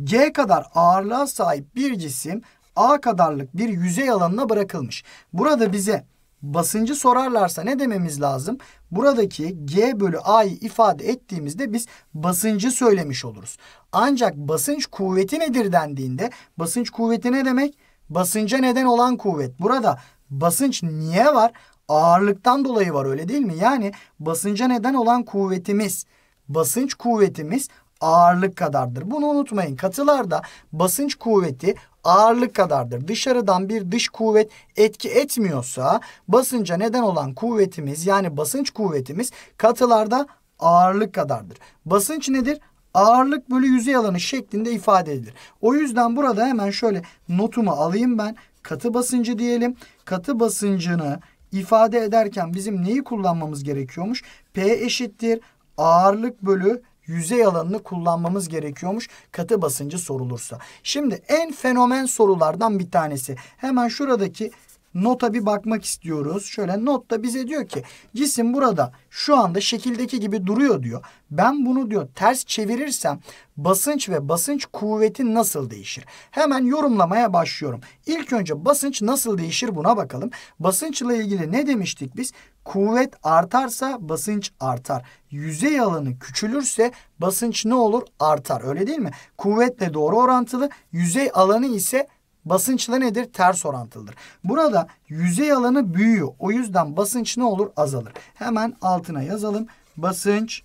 G kadar ağırlığa sahip bir cisim A kadarlık bir yüzey alanına bırakılmış. Burada bize basıncı sorarlarsa ne dememiz lazım? Buradaki G bölü A'yı ifade ettiğimizde biz basıncı söylemiş oluruz. Ancak basınç kuvveti nedir dendiğinde basınç kuvveti ne demek? Basınca neden olan kuvvet. Burada basınç niye var? Ağırlıktan dolayı var öyle değil mi? Yani basınca neden olan kuvvetimiz, basınç kuvvetimiz ağırlık kadardır. Bunu unutmayın. Katılarda basınç kuvveti ağırlık kadardır. Dışarıdan bir dış kuvvet etki etmiyorsa basınca neden olan kuvvetimiz yani basınç kuvvetimiz katılarda ağırlık kadardır. Basınç nedir? Ağırlık bölü yüzey alanı şeklinde ifade edilir. O yüzden burada hemen şöyle notumu alayım ben. Katı basıncı diyelim. Katı basıncını ifade ederken bizim neyi kullanmamız gerekiyormuş? P eşittir ağırlık bölü yüzey alanını kullanmamız gerekiyormuş katı basıncı sorulursa. Şimdi en fenomen sorulardan bir tanesi. Hemen şuradaki nota bir bakmak istiyoruz. Şöyle not da bize diyor ki cisim burada şu anda şekildeki gibi duruyor diyor. Ben bunu diyor ters çevirirsem basınç ve basınç kuvveti nasıl değişir? Hemen yorumlamaya başlıyorum. İlk önce basınç nasıl değişir buna bakalım. Basınçla ilgili ne demiştik biz? Kuvvet artarsa basınç artar. Yüzey alanı küçülürse basınç ne olur? Artar. Öyle değil mi? Kuvvetle doğru orantılı. Yüzey alanı ise Basınçla nedir? Ters orantılıdır. Burada yüzey alanı büyüyor. O yüzden basınç ne olur? Azalır. Hemen altına yazalım. Basınç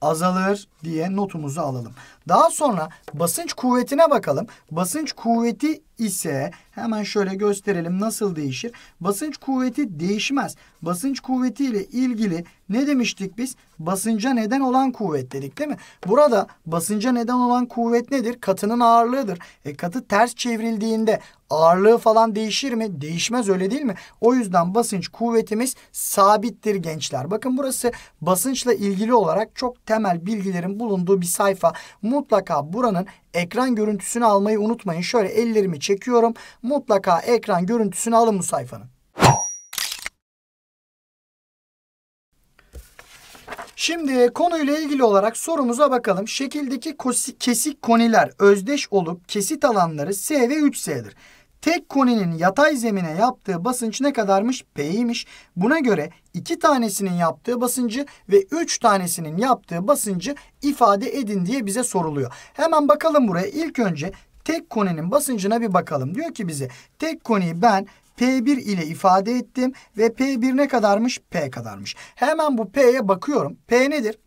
azalır diye notumuzu alalım. Daha sonra basınç kuvvetine bakalım. Basınç kuvveti ise hemen şöyle gösterelim nasıl değişir. Basınç kuvveti değişmez. Basınç kuvveti ile ilgili ne demiştik biz? Basınca neden olan kuvvet dedik değil mi? Burada basınca neden olan kuvvet nedir? Katının ağırlığıdır. E, katı ters çevrildiğinde Ağırlığı falan değişir mi? Değişmez öyle değil mi? O yüzden basınç kuvvetimiz sabittir gençler. Bakın burası basınçla ilgili olarak çok temel bilgilerin bulunduğu bir sayfa. Mutlaka buranın ekran görüntüsünü almayı unutmayın. Şöyle ellerimi çekiyorum. Mutlaka ekran görüntüsünü alın bu sayfanın. Şimdi konuyla ilgili olarak sorumuza bakalım. Şekildeki kesik koniler özdeş olup kesit alanları S ve 3S'dir. Tek koninin yatay zemine yaptığı basınç ne kadarmış? P'ymiş. Buna göre iki tanesinin yaptığı basıncı ve üç tanesinin yaptığı basıncı ifade edin diye bize soruluyor. Hemen bakalım buraya. İlk önce tek koninin basıncına bir bakalım. Diyor ki bize tek koniyi ben P1 ile ifade ettim ve P1 ne kadarmış? P kadarmış. Hemen bu P'ye bakıyorum. P nedir?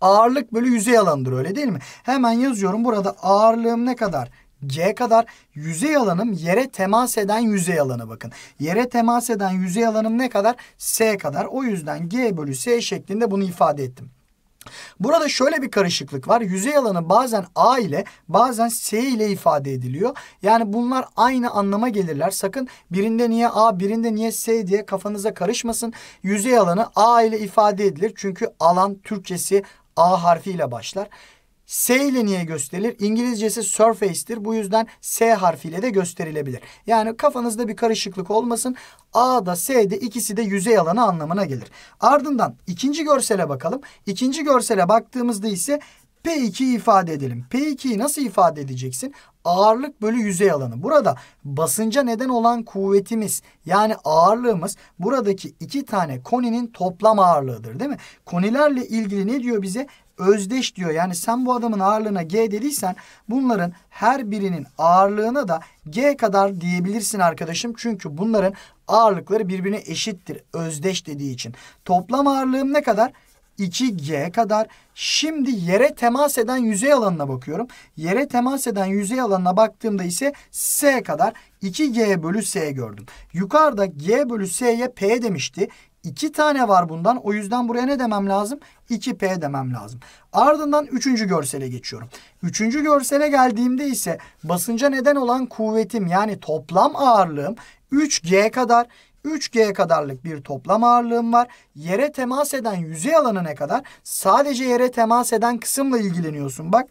Ağırlık bölü yüzey alanıdır öyle değil mi? Hemen yazıyorum. Burada ağırlığım ne kadar? C kadar yüzey alanım yere temas eden yüzey alanı bakın. Yere temas eden yüzey alanım ne kadar? S kadar. O yüzden G bölü S şeklinde bunu ifade ettim. Burada şöyle bir karışıklık var. Yüzey alanı bazen A ile bazen S ile ifade ediliyor. Yani bunlar aynı anlama gelirler. Sakın birinde niye A birinde niye S diye kafanıza karışmasın. Yüzey alanı A ile ifade edilir. Çünkü alan Türkçesi A harfiyle başlar. S ile niye gösterilir? İngilizcesi surface'tir. Bu yüzden S harfiyle de gösterilebilir. Yani kafanızda bir karışıklık olmasın. A da S de ikisi de yüzey alanı anlamına gelir. Ardından ikinci görsele bakalım. İkinci görsele baktığımızda ise P2'yi ifade edelim. P2'yi nasıl ifade edeceksin? Ağırlık bölü yüzey alanı. Burada basınca neden olan kuvvetimiz yani ağırlığımız buradaki iki tane koninin toplam ağırlığıdır değil mi? Konilerle ilgili ne diyor bize? Özdeş diyor. Yani sen bu adamın ağırlığına G dediysen bunların her birinin ağırlığına da G kadar diyebilirsin arkadaşım. Çünkü bunların ağırlıkları birbirine eşittir. Özdeş dediği için. Toplam ağırlığım ne kadar? 2G kadar. Şimdi yere temas eden yüzey alanına bakıyorum. Yere temas eden yüzey alanına baktığımda ise S kadar 2G bölü S gördüm. Yukarıda G bölü S'ye P demişti. 2 tane var bundan. O yüzden buraya ne demem lazım? 2P demem lazım. Ardından 3. görsele geçiyorum. 3. görsele geldiğimde ise basınca neden olan kuvvetim yani toplam ağırlığım 3G kadar 3G kadarlık bir toplam ağırlığım var. Yere temas eden yüzey alanı ne kadar? Sadece yere temas eden kısımla ilgileniyorsun. Bak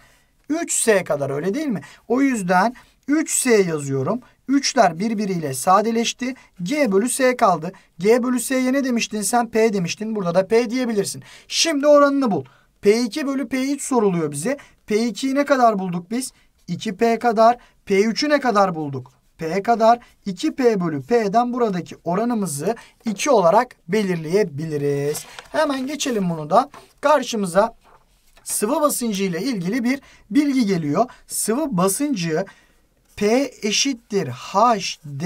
3S kadar öyle değil mi? O yüzden 3S yazıyorum. 3'ler birbiriyle sadeleşti. G bölü S kaldı. G bölü S'ye ne demiştin sen? P demiştin. Burada da P diyebilirsin. Şimdi oranını bul. P2 bölü P3 soruluyor bize. P2'yi ne kadar bulduk biz? 2P kadar. P3'ü ne kadar bulduk? P kadar 2P bölü P'den buradaki oranımızı 2 olarak belirleyebiliriz. Hemen geçelim bunu da. Karşımıza sıvı basıncı ile ilgili bir bilgi geliyor. Sıvı basıncı P eşittir HD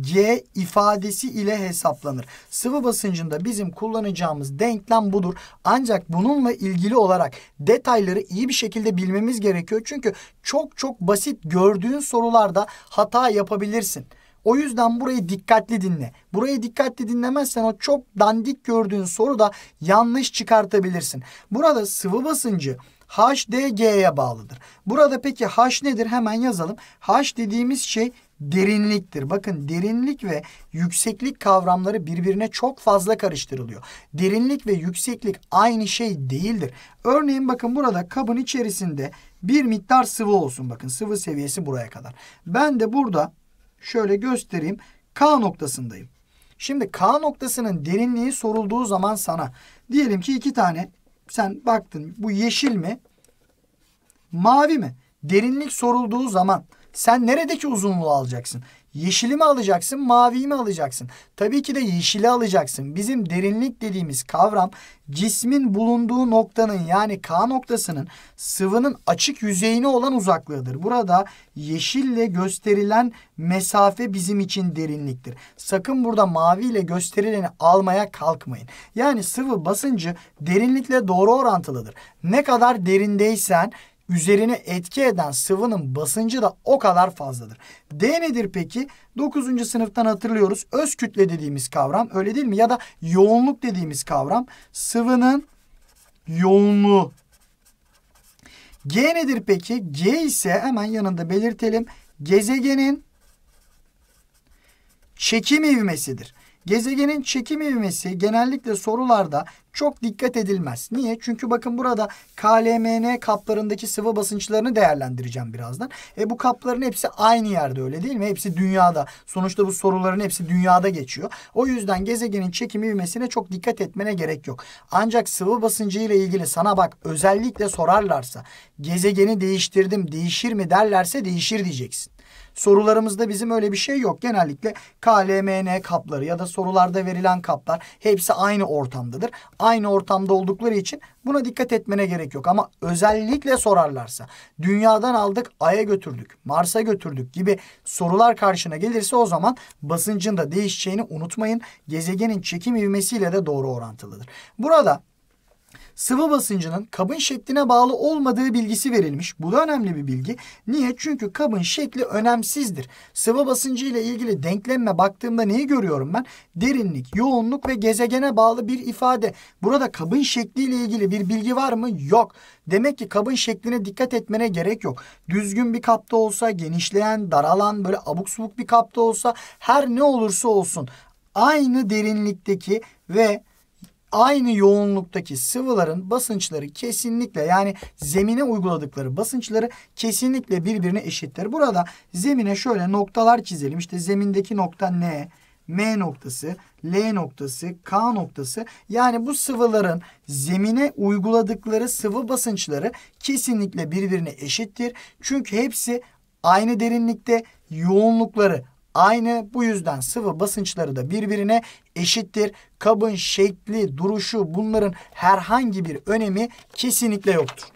G ifadesi ile hesaplanır. Sıvı basıncında bizim kullanacağımız denklem budur. Ancak bununla ilgili olarak detayları iyi bir şekilde bilmemiz gerekiyor. Çünkü çok çok basit gördüğün sorularda hata yapabilirsin. O yüzden burayı dikkatli dinle. Burayı dikkatli dinlemezsen o çok dandik gördüğün soruda yanlış çıkartabilirsin. Burada sıvı basıncı HDG'ye bağlıdır. Burada peki H nedir? Hemen yazalım. H dediğimiz şey derinliktir. Bakın derinlik ve yükseklik kavramları birbirine çok fazla karıştırılıyor. Derinlik ve yükseklik aynı şey değildir. Örneğin bakın burada kabın içerisinde bir miktar sıvı olsun. Bakın sıvı seviyesi buraya kadar. Ben de burada şöyle göstereyim. K noktasındayım. Şimdi K noktasının derinliği sorulduğu zaman sana diyelim ki iki tane sen baktın bu yeşil mi mavi mi? Derinlik sorulduğu zaman sen neredeki uzunluğu alacaksın? Yeşili mi alacaksın, maviyi mi alacaksın? Tabii ki de yeşili alacaksın. Bizim derinlik dediğimiz kavram cismin bulunduğu noktanın yani K noktasının sıvının açık yüzeyine olan uzaklığıdır. Burada yeşille gösterilen mesafe bizim için derinliktir. Sakın burada maviyle gösterileni almaya kalkmayın. Yani sıvı basıncı derinlikle doğru orantılıdır. Ne kadar derindeysen üzerine etki eden sıvının basıncı da o kadar fazladır. D nedir peki? 9. sınıftan hatırlıyoruz. Öz kütle dediğimiz kavram öyle değil mi? Ya da yoğunluk dediğimiz kavram sıvının yoğunluğu. G nedir peki? G ise hemen yanında belirtelim. Gezegenin çekim ivmesidir. Gezegenin çekim ivmesi genellikle sorularda çok dikkat edilmez. Niye? Çünkü bakın burada KLMN kaplarındaki sıvı basınçlarını değerlendireceğim birazdan. E bu kapların hepsi aynı yerde öyle değil mi? Hepsi dünyada. Sonuçta bu soruların hepsi dünyada geçiyor. O yüzden gezegenin çekim ivmesine çok dikkat etmene gerek yok. Ancak sıvı basıncı ile ilgili sana bak özellikle sorarlarsa gezegeni değiştirdim değişir mi derlerse değişir diyeceksin. Sorularımızda bizim öyle bir şey yok. Genellikle KLMN kapları ya da sorularda verilen kaplar hepsi aynı ortamdadır. Aynı ortamda oldukları için buna dikkat etmene gerek yok. Ama özellikle sorarlarsa dünyadan aldık Ay'a götürdük, Mars'a götürdük gibi sorular karşına gelirse o zaman basıncın da değişeceğini unutmayın. Gezegenin çekim ivmesiyle de doğru orantılıdır. Burada sıvı basıncının kabın şekline bağlı olmadığı bilgisi verilmiş. Bu da önemli bir bilgi. Niye? Çünkü kabın şekli önemsizdir. Sıvı basıncı ile ilgili denklemme baktığımda neyi görüyorum ben? Derinlik, yoğunluk ve gezegene bağlı bir ifade. Burada kabın şekli ile ilgili bir bilgi var mı? Yok. Demek ki kabın şekline dikkat etmene gerek yok. Düzgün bir kapta olsa, genişleyen, daralan, böyle abuk subuk bir kapta olsa her ne olursa olsun aynı derinlikteki ve aynı yoğunluktaki sıvıların basınçları kesinlikle yani zemine uyguladıkları basınçları kesinlikle birbirine eşittir. Burada zemine şöyle noktalar çizelim. İşte zemindeki nokta N, M noktası, L noktası, K noktası. Yani bu sıvıların zemine uyguladıkları sıvı basınçları kesinlikle birbirine eşittir. Çünkü hepsi aynı derinlikte yoğunlukları aynı. Bu yüzden sıvı basınçları da birbirine eşittir. Kabın şekli, duruşu bunların herhangi bir önemi kesinlikle yoktur.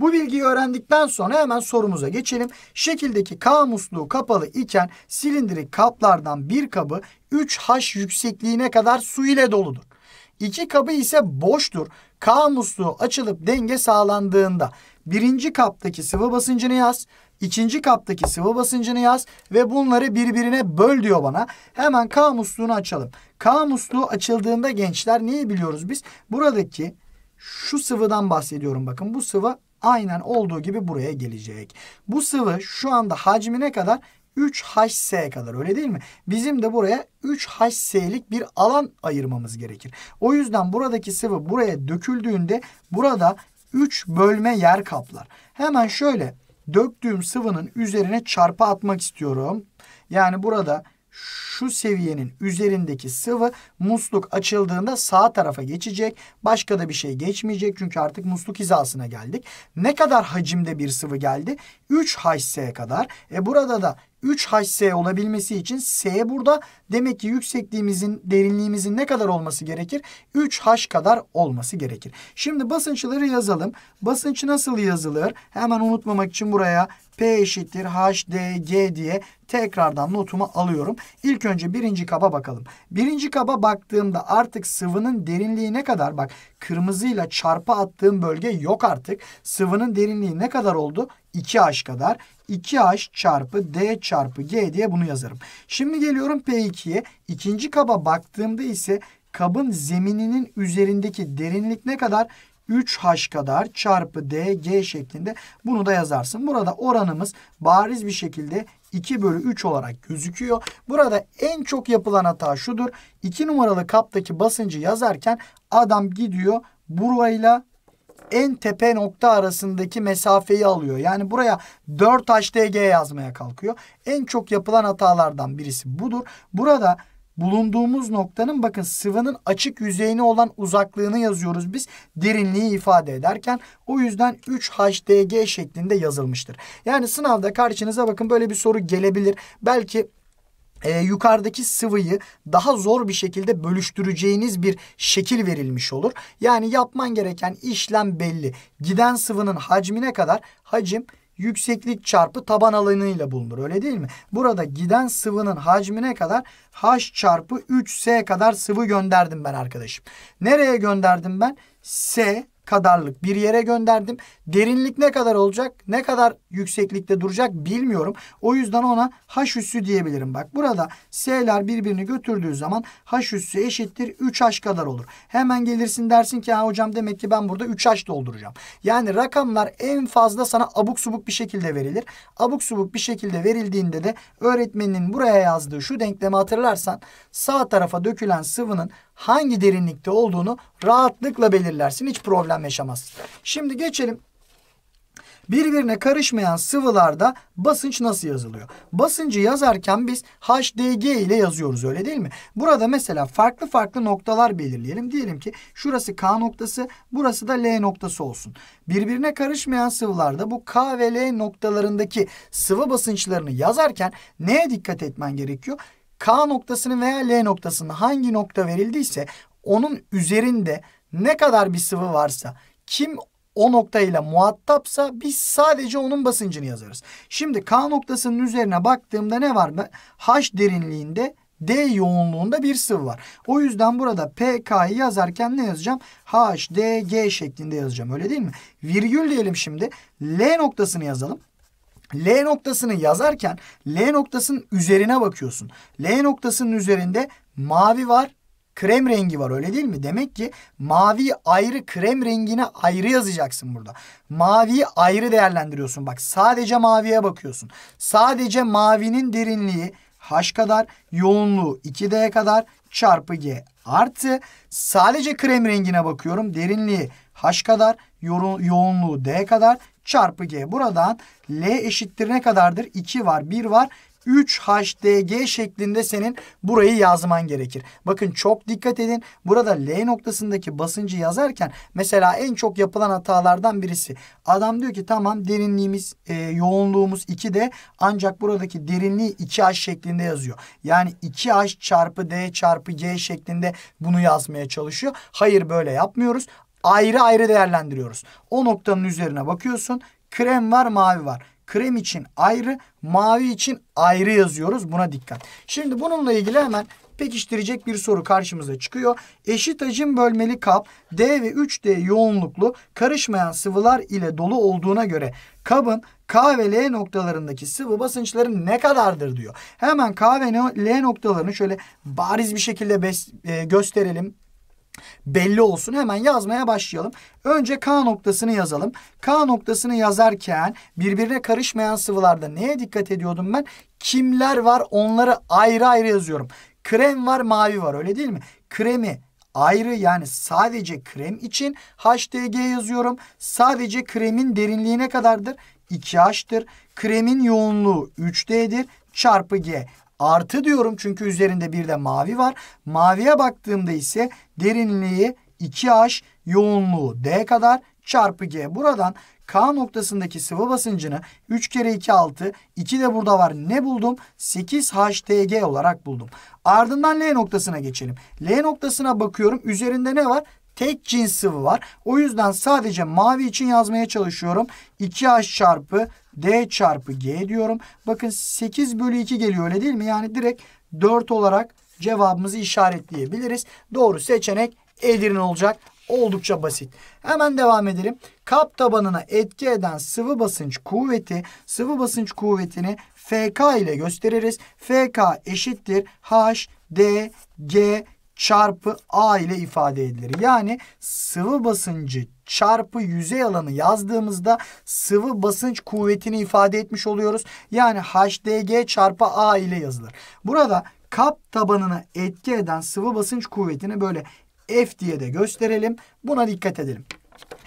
Bu bilgiyi öğrendikten sonra hemen sorumuza geçelim. Şekildeki K musluğu kapalı iken silindirik kaplardan bir kabı 3H yüksekliğine kadar su ile doludur. İki kabı ise boştur. K musluğu açılıp denge sağlandığında birinci kaptaki sıvı basıncını yaz ikinci kaptaki sıvı basıncını yaz ve bunları birbirine böl diyor bana. Hemen K musluğunu açalım. K musluğu açıldığında gençler neyi biliyoruz biz? Buradaki şu sıvıdan bahsediyorum bakın. Bu sıvı aynen olduğu gibi buraya gelecek. Bu sıvı şu anda hacmine kadar 3HS kadar öyle değil mi? Bizim de buraya 3HS'lik bir alan ayırmamız gerekir. O yüzden buradaki sıvı buraya döküldüğünde burada 3 bölme yer kaplar. Hemen şöyle döktüğüm sıvının üzerine çarpı atmak istiyorum. Yani burada şu seviyenin üzerindeki sıvı musluk açıldığında sağ tarafa geçecek. Başka da bir şey geçmeyecek çünkü artık musluk hizasına geldik. Ne kadar hacimde bir sıvı geldi? 3 HS'ye kadar. E burada da 3HS olabilmesi için S burada. Demek ki yüksekliğimizin, derinliğimizin ne kadar olması gerekir? 3H kadar olması gerekir. Şimdi basınçları yazalım. Basınç nasıl yazılır? Hemen unutmamak için buraya P eşittir HDG diye tekrardan notumu alıyorum. İlk önce birinci kaba bakalım. Birinci kaba baktığımda artık sıvının derinliği ne kadar? Bak kırmızıyla çarpı attığım bölge yok artık. Sıvının derinliği ne kadar oldu? 2H kadar. 2H çarpı D çarpı G diye bunu yazarım. Şimdi geliyorum P2'ye. İkinci kaba baktığımda ise kabın zemininin üzerindeki derinlik ne kadar? 3H kadar çarpı d g şeklinde bunu da yazarsın. Burada oranımız bariz bir şekilde 2 bölü 3 olarak gözüküyor. Burada en çok yapılan hata şudur. 2 numaralı kaptaki basıncı yazarken adam gidiyor burayla en tepe nokta arasındaki mesafeyi alıyor. Yani buraya 4 HDG yazmaya kalkıyor. En çok yapılan hatalardan birisi budur. Burada bulunduğumuz noktanın bakın sıvının açık yüzeyine olan uzaklığını yazıyoruz biz derinliği ifade ederken. O yüzden 3HDG şeklinde yazılmıştır. Yani sınavda karşınıza bakın böyle bir soru gelebilir. Belki e, yukarıdaki sıvıyı daha zor bir şekilde bölüştüreceğiniz bir şekil verilmiş olur. Yani yapman gereken işlem belli. Giden sıvının hacmine kadar hacim yükseklik çarpı taban alanıyla bulunur. Öyle değil mi? Burada giden sıvının hacmine kadar h çarpı 3s kadar sıvı gönderdim ben arkadaşım. Nereye gönderdim ben? S kadarlık bir yere gönderdim. Derinlik ne kadar olacak? Ne kadar yükseklikte duracak bilmiyorum. O yüzden ona h üssü diyebilirim. Bak burada s'ler birbirini götürdüğü zaman h üssü eşittir 3h kadar olur. Hemen gelirsin dersin ki ha hocam demek ki ben burada 3h dolduracağım. Yani rakamlar en fazla sana abuk subuk bir şekilde verilir. Abuk subuk bir şekilde verildiğinde de öğretmeninin buraya yazdığı şu denklemi hatırlarsan sağ tarafa dökülen sıvının hangi derinlikte olduğunu rahatlıkla belirlersin. Hiç problem yaşamaz. Şimdi geçelim Birbirine karışmayan sıvılarda basınç nasıl yazılıyor? Basıncı yazarken biz HDG ile yazıyoruz öyle değil mi? Burada mesela farklı farklı noktalar belirleyelim. Diyelim ki şurası K noktası, burası da L noktası olsun. Birbirine karışmayan sıvılarda bu K ve L noktalarındaki sıvı basınçlarını yazarken neye dikkat etmen gerekiyor? K noktasının veya L noktasının hangi nokta verildiyse onun üzerinde ne kadar bir sıvı varsa kim o noktayla muhatapsa biz sadece onun basıncını yazarız. Şimdi K noktasının üzerine baktığımda ne var mı? H derinliğinde D yoğunluğunda bir sıvı var. O yüzden burada PK'yı yazarken ne yazacağım? hdg şeklinde yazacağım. Öyle değil mi? Virgül diyelim şimdi. L noktasını yazalım. L noktasını yazarken L noktasının üzerine bakıyorsun. L noktasının üzerinde mavi var, krem rengi var öyle değil mi? Demek ki mavi ayrı krem rengine ayrı yazacaksın burada. Maviyi ayrı değerlendiriyorsun. Bak sadece maviye bakıyorsun. Sadece mavinin derinliği H kadar, yoğunluğu 2D kadar çarpı G artı sadece krem rengine bakıyorum. Derinliği H kadar, yoğunluğu D kadar çarpı G. Buradan L eşittir ne kadardır? 2 var 1 var. 3HDG şeklinde senin burayı yazman gerekir. Bakın çok dikkat edin. Burada L noktasındaki basıncı yazarken mesela en çok yapılan hatalardan birisi. Adam diyor ki tamam derinliğimiz e, yoğunluğumuz 2 de ancak buradaki derinliği 2H şeklinde yazıyor. Yani 2H çarpı D çarpı G şeklinde bunu yazmaya çalışıyor. Hayır böyle yapmıyoruz ayrı ayrı değerlendiriyoruz. O noktanın üzerine bakıyorsun. Krem var, mavi var. Krem için ayrı, mavi için ayrı yazıyoruz. Buna dikkat. Şimdi bununla ilgili hemen pekiştirecek bir soru karşımıza çıkıyor. Eşit hacim bölmeli kap D ve 3D yoğunluklu karışmayan sıvılar ile dolu olduğuna göre kabın K ve L noktalarındaki sıvı basınçları ne kadardır diyor. Hemen K ve L noktalarını şöyle bariz bir şekilde e gösterelim belli olsun hemen yazmaya başlayalım. Önce K noktasını yazalım. K noktasını yazarken birbirine karışmayan sıvılarda neye dikkat ediyordum ben? Kimler var onları ayrı ayrı yazıyorum. Krem var mavi var öyle değil mi? Kremi ayrı yani sadece krem için HDG yazıyorum. Sadece kremin derinliğine kadardır. 2H'tır. Kremin yoğunluğu 3D'dir çarpı G. Artı diyorum çünkü üzerinde bir de mavi var. Maviye baktığımda ise derinliği 2H, yoğunluğu D kadar çarpı G. Buradan K noktasındaki sıvı basıncını 3 kere 2 6, 2 de burada var. Ne buldum? 8 HTG olarak buldum. Ardından L noktasına geçelim. L noktasına bakıyorum. Üzerinde ne var? Tek cins sıvı var. O yüzden sadece mavi için yazmaya çalışıyorum. 2H çarpı D çarpı G diyorum. Bakın 8 bölü 2 geliyor öyle değil mi? Yani direkt 4 olarak cevabımızı işaretleyebiliriz. Doğru seçenek Edirne olacak. Oldukça basit. Hemen devam edelim. Kap tabanına etki eden sıvı basınç kuvveti, sıvı basınç kuvvetini FK ile gösteririz. FK eşittir H, D, G çarpı A ile ifade edilir. Yani sıvı basıncı çarpı yüzey alanı yazdığımızda sıvı basınç kuvvetini ifade etmiş oluyoruz. Yani HDG çarpı A ile yazılır. Burada kap tabanına etki eden sıvı basınç kuvvetini böyle F diye de gösterelim. Buna dikkat edelim.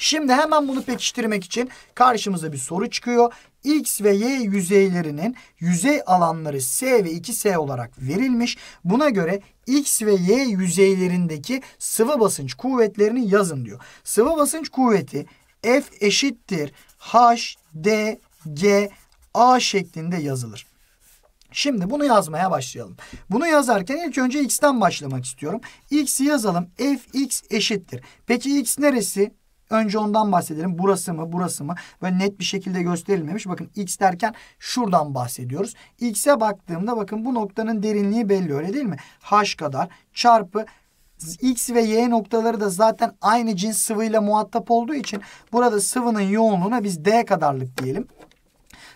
Şimdi hemen bunu pekiştirmek için karşımıza bir soru çıkıyor. X ve Y yüzeylerinin yüzey alanları S ve 2S olarak verilmiş. Buna göre X ve Y yüzeylerindeki sıvı basınç kuvvetlerini yazın diyor. Sıvı basınç kuvveti F eşittir H, D, G, A şeklinde yazılır. Şimdi bunu yazmaya başlayalım. Bunu yazarken ilk önce x'ten başlamak istiyorum. x'i yazalım. f x eşittir. Peki x neresi? Önce ondan bahsedelim. Burası mı, burası mı? Ve net bir şekilde gösterilmemiş. Bakın x derken şuradan bahsediyoruz. x'e baktığımda bakın bu noktanın derinliği belli öyle değil mi? h kadar çarpı X ve Y noktaları da zaten aynı cins sıvıyla muhatap olduğu için burada sıvının yoğunluğuna biz D kadarlık diyelim.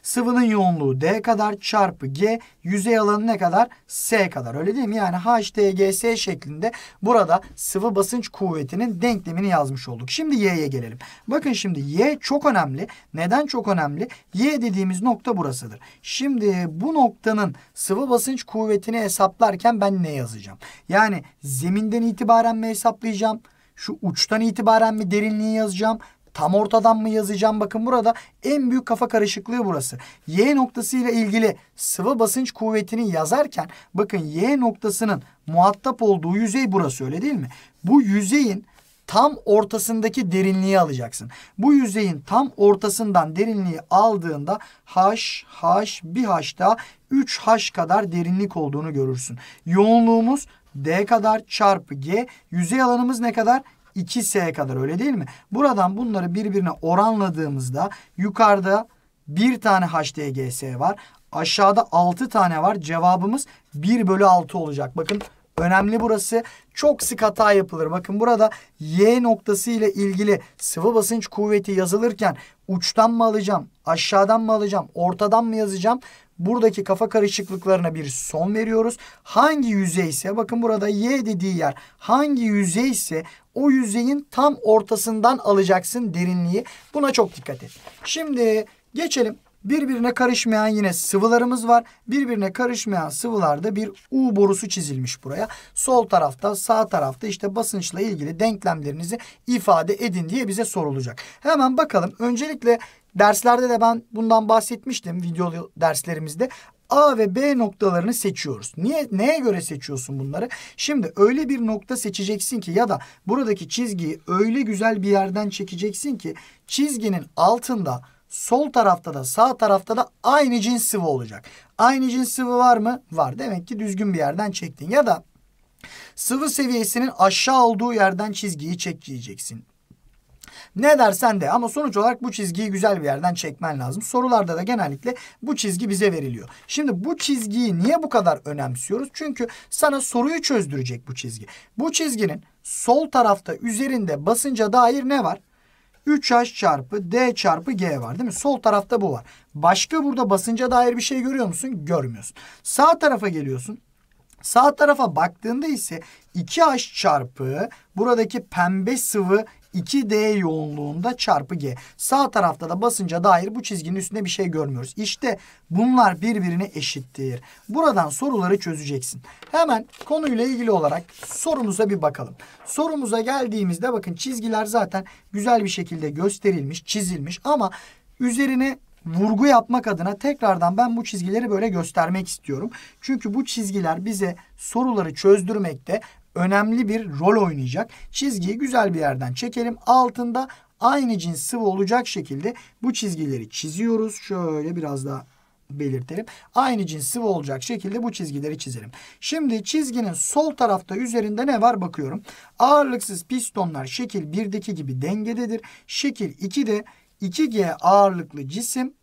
Sıvının yoğunluğu D kadar çarpı G yüzey alanı ne kadar? S kadar. Öyle değil mi? Yani HDGS şeklinde burada sıvı basınç kuvvetinin denklemini yazmış olduk. Şimdi Y'ye gelelim. Bakın şimdi Y çok önemli. Neden çok önemli? Y dediğimiz nokta burasıdır. Şimdi bu noktanın sıvı basınç kuvvetini hesaplarken ben ne yazacağım? Yani zeminden itibaren mi hesaplayacağım? Şu uçtan itibaren mi derinliği yazacağım? Tam ortadan mı yazacağım? Bakın burada en büyük kafa karışıklığı burası. Y noktası ile ilgili sıvı basınç kuvvetini yazarken bakın Y noktasının muhatap olduğu yüzey burası öyle değil mi? Bu yüzeyin tam ortasındaki derinliği alacaksın. Bu yüzeyin tam ortasından derinliği aldığında H, H, bir H daha 3H kadar derinlik olduğunu görürsün. Yoğunluğumuz D kadar çarpı G. Yüzey alanımız ne kadar? 2S kadar öyle değil mi? Buradan bunları birbirine oranladığımızda yukarıda bir tane HDGS var. Aşağıda 6 tane var. Cevabımız 1 bölü 6 olacak. Bakın önemli burası. Çok sık hata yapılır. Bakın burada Y noktası ile ilgili sıvı basınç kuvveti yazılırken uçtan mı alacağım, aşağıdan mı alacağım, ortadan mı yazacağım? Buradaki kafa karışıklıklarına bir son veriyoruz. Hangi yüzey ise bakın burada Y dediği yer hangi yüzey ise o yüzeyin tam ortasından alacaksın derinliği. Buna çok dikkat et. Şimdi geçelim. Birbirine karışmayan yine sıvılarımız var. Birbirine karışmayan sıvılarda bir U borusu çizilmiş buraya. Sol tarafta sağ tarafta işte basınçla ilgili denklemlerinizi ifade edin diye bize sorulacak. Hemen bakalım. Öncelikle Derslerde de ben bundan bahsetmiştim video derslerimizde. A ve B noktalarını seçiyoruz. Niye neye göre seçiyorsun bunları? Şimdi öyle bir nokta seçeceksin ki ya da buradaki çizgiyi öyle güzel bir yerden çekeceksin ki çizginin altında sol tarafta da sağ tarafta da aynı cins sıvı olacak. Aynı cins sıvı var mı? Var. Demek ki düzgün bir yerden çektin ya da sıvı seviyesinin aşağı olduğu yerden çizgiyi çekeceksin. Ne dersen de ama sonuç olarak bu çizgiyi güzel bir yerden çekmen lazım. Sorularda da genellikle bu çizgi bize veriliyor. Şimdi bu çizgiyi niye bu kadar önemsiyoruz? Çünkü sana soruyu çözdürecek bu çizgi. Bu çizginin sol tarafta üzerinde basınca dair ne var? 3H çarpı D çarpı G var değil mi? Sol tarafta bu var. Başka burada basınca dair bir şey görüyor musun? Görmüyorsun. Sağ tarafa geliyorsun. Sağ tarafa baktığında ise 2H çarpı buradaki pembe sıvı 2D yoğunluğunda çarpı G. Sağ tarafta da basınca dair bu çizginin üstünde bir şey görmüyoruz. İşte bunlar birbirine eşittir. Buradan soruları çözeceksin. Hemen konuyla ilgili olarak sorumuza bir bakalım. Sorumuza geldiğimizde bakın çizgiler zaten güzel bir şekilde gösterilmiş, çizilmiş ama üzerine vurgu yapmak adına tekrardan ben bu çizgileri böyle göstermek istiyorum. Çünkü bu çizgiler bize soruları çözdürmekte önemli bir rol oynayacak. Çizgiyi güzel bir yerden çekelim. Altında aynı cins sıvı olacak şekilde bu çizgileri çiziyoruz. Şöyle biraz daha belirtelim. Aynı cins sıvı olacak şekilde bu çizgileri çizelim. Şimdi çizginin sol tarafta üzerinde ne var bakıyorum. Ağırlıksız pistonlar şekil 1'deki gibi dengededir. Şekil 2'de 2G ağırlıklı cisim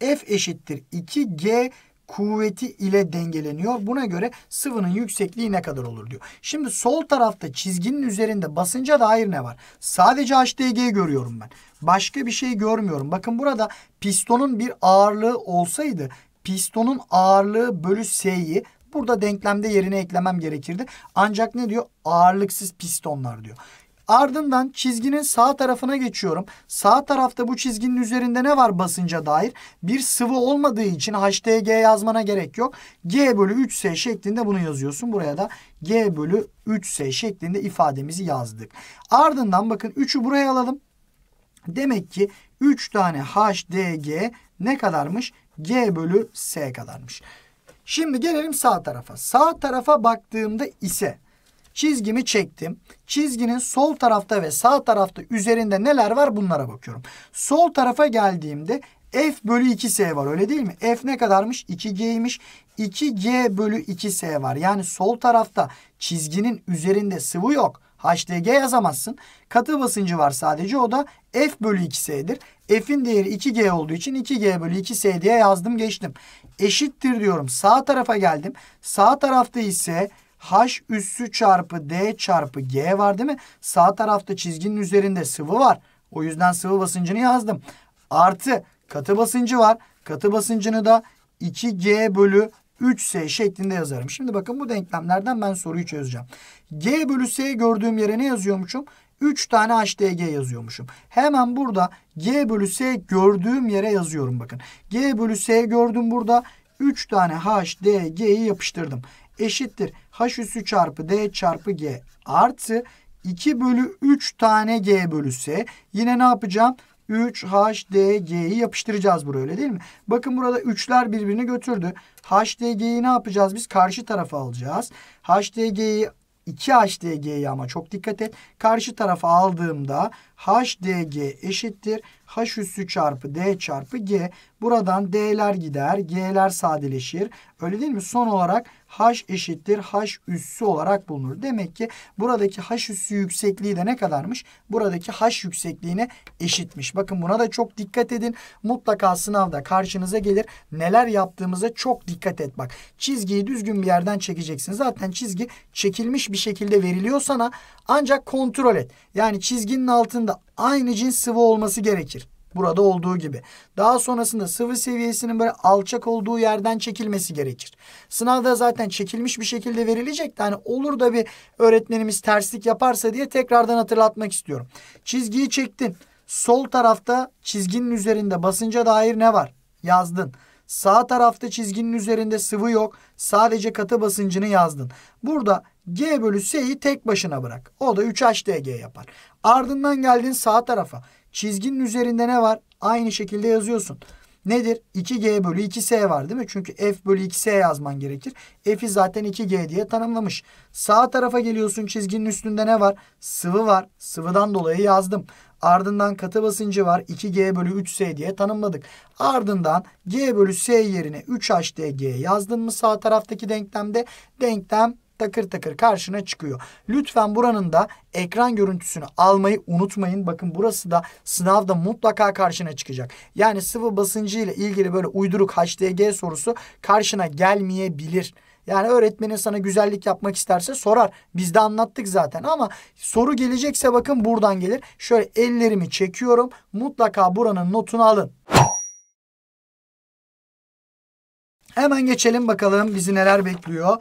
F eşittir 2G kuvveti ile dengeleniyor. Buna göre sıvının yüksekliği ne kadar olur diyor. Şimdi sol tarafta çizginin üzerinde basınca dair ne var? Sadece hdg görüyorum ben. Başka bir şey görmüyorum. Bakın burada pistonun bir ağırlığı olsaydı pistonun ağırlığı bölü S'yi Burada denklemde yerine eklemem gerekirdi. Ancak ne diyor? Ağırlıksız pistonlar diyor. Ardından çizginin sağ tarafına geçiyorum. Sağ tarafta bu çizginin üzerinde ne var basınca dair? Bir sıvı olmadığı için hdg yazmana gerek yok. G bölü 3S şeklinde bunu yazıyorsun. Buraya da G bölü 3S şeklinde ifademizi yazdık. Ardından bakın 3'ü buraya alalım. Demek ki 3 tane HDG ne kadarmış? G bölü S kadarmış. Şimdi gelelim sağ tarafa. Sağ tarafa baktığımda ise Çizgimi çektim. Çizginin sol tarafta ve sağ tarafta üzerinde neler var bunlara bakıyorum. Sol tarafa geldiğimde F bölü 2S var öyle değil mi? F ne kadarmış? 2G'ymiş. 2G bölü 2S var. Yani sol tarafta çizginin üzerinde sıvı yok. HDG yazamazsın. Katı basıncı var sadece o da F bölü 2S'dir. F'in değeri 2G olduğu için 2G bölü 2S diye yazdım geçtim. Eşittir diyorum. Sağ tarafa geldim. Sağ tarafta ise H üssü çarpı D çarpı G var değil mi? Sağ tarafta çizginin üzerinde sıvı var. O yüzden sıvı basıncını yazdım. Artı katı basıncı var. Katı basıncını da 2G bölü 3S şeklinde yazarım. Şimdi bakın bu denklemlerden ben soruyu çözeceğim. G bölü S gördüğüm yere ne yazıyormuşum? 3 tane HDG yazıyormuşum. Hemen burada G bölü S gördüğüm yere yazıyorum bakın. G bölü S gördüm burada. 3 tane HDG'yi yapıştırdım. Eşittir h üssü çarpı d çarpı g artı 2 bölü 3 tane g bölü s. yine ne yapacağım? 3 h d g'yi yapıştıracağız buraya öyle değil mi? Bakın burada üçler birbirini götürdü. h d g'yi ne yapacağız? Biz karşı tarafa alacağız. h d g'yi 2 h d g'yi ama çok dikkat et. Karşı tarafa aldığımda h d g eşittir. h üssü çarpı d çarpı g. Buradan d'ler gider. g'ler sadeleşir. Öyle değil mi? Son olarak h eşittir h üssü olarak bulunur. Demek ki buradaki h üssü yüksekliği de ne kadarmış? Buradaki h yüksekliğine eşitmiş. Bakın buna da çok dikkat edin. Mutlaka sınavda karşınıza gelir. Neler yaptığımıza çok dikkat et bak. Çizgiyi düzgün bir yerden çekeceksin. Zaten çizgi çekilmiş bir şekilde veriliyor sana. Ancak kontrol et. Yani çizginin altında aynı cins sıvı olması gerekir. Burada olduğu gibi. Daha sonrasında sıvı seviyesinin böyle alçak olduğu yerden çekilmesi gerekir. Sınavda zaten çekilmiş bir şekilde verilecek. Yani olur da bir öğretmenimiz terslik yaparsa diye tekrardan hatırlatmak istiyorum. Çizgiyi çektin. Sol tarafta çizginin üzerinde basınca dair ne var? Yazdın. Sağ tarafta çizginin üzerinde sıvı yok. Sadece katı basıncını yazdın. Burada G bölü S'yi tek başına bırak. O da 3HDG yapar. Ardından geldin sağ tarafa. Çizginin üzerinde ne var? Aynı şekilde yazıyorsun. Nedir? 2G bölü 2S var değil mi? Çünkü F bölü 2S yazman gerekir. F'i zaten 2G diye tanımlamış. Sağ tarafa geliyorsun çizginin üstünde ne var? Sıvı var. Sıvıdan dolayı yazdım. Ardından katı basıncı var. 2G bölü 3S diye tanımladık. Ardından G bölü S yerine 3HDG yazdın mı sağ taraftaki denklemde? Denklem takır takır karşına çıkıyor. Lütfen buranın da ekran görüntüsünü almayı unutmayın. Bakın burası da sınavda mutlaka karşına çıkacak. Yani sıvı basıncı ile ilgili böyle uyduruk HDG sorusu karşına gelmeyebilir. Yani öğretmenin sana güzellik yapmak isterse sorar. Biz de anlattık zaten ama soru gelecekse bakın buradan gelir. Şöyle ellerimi çekiyorum. Mutlaka buranın notunu alın. Hemen geçelim bakalım bizi neler bekliyor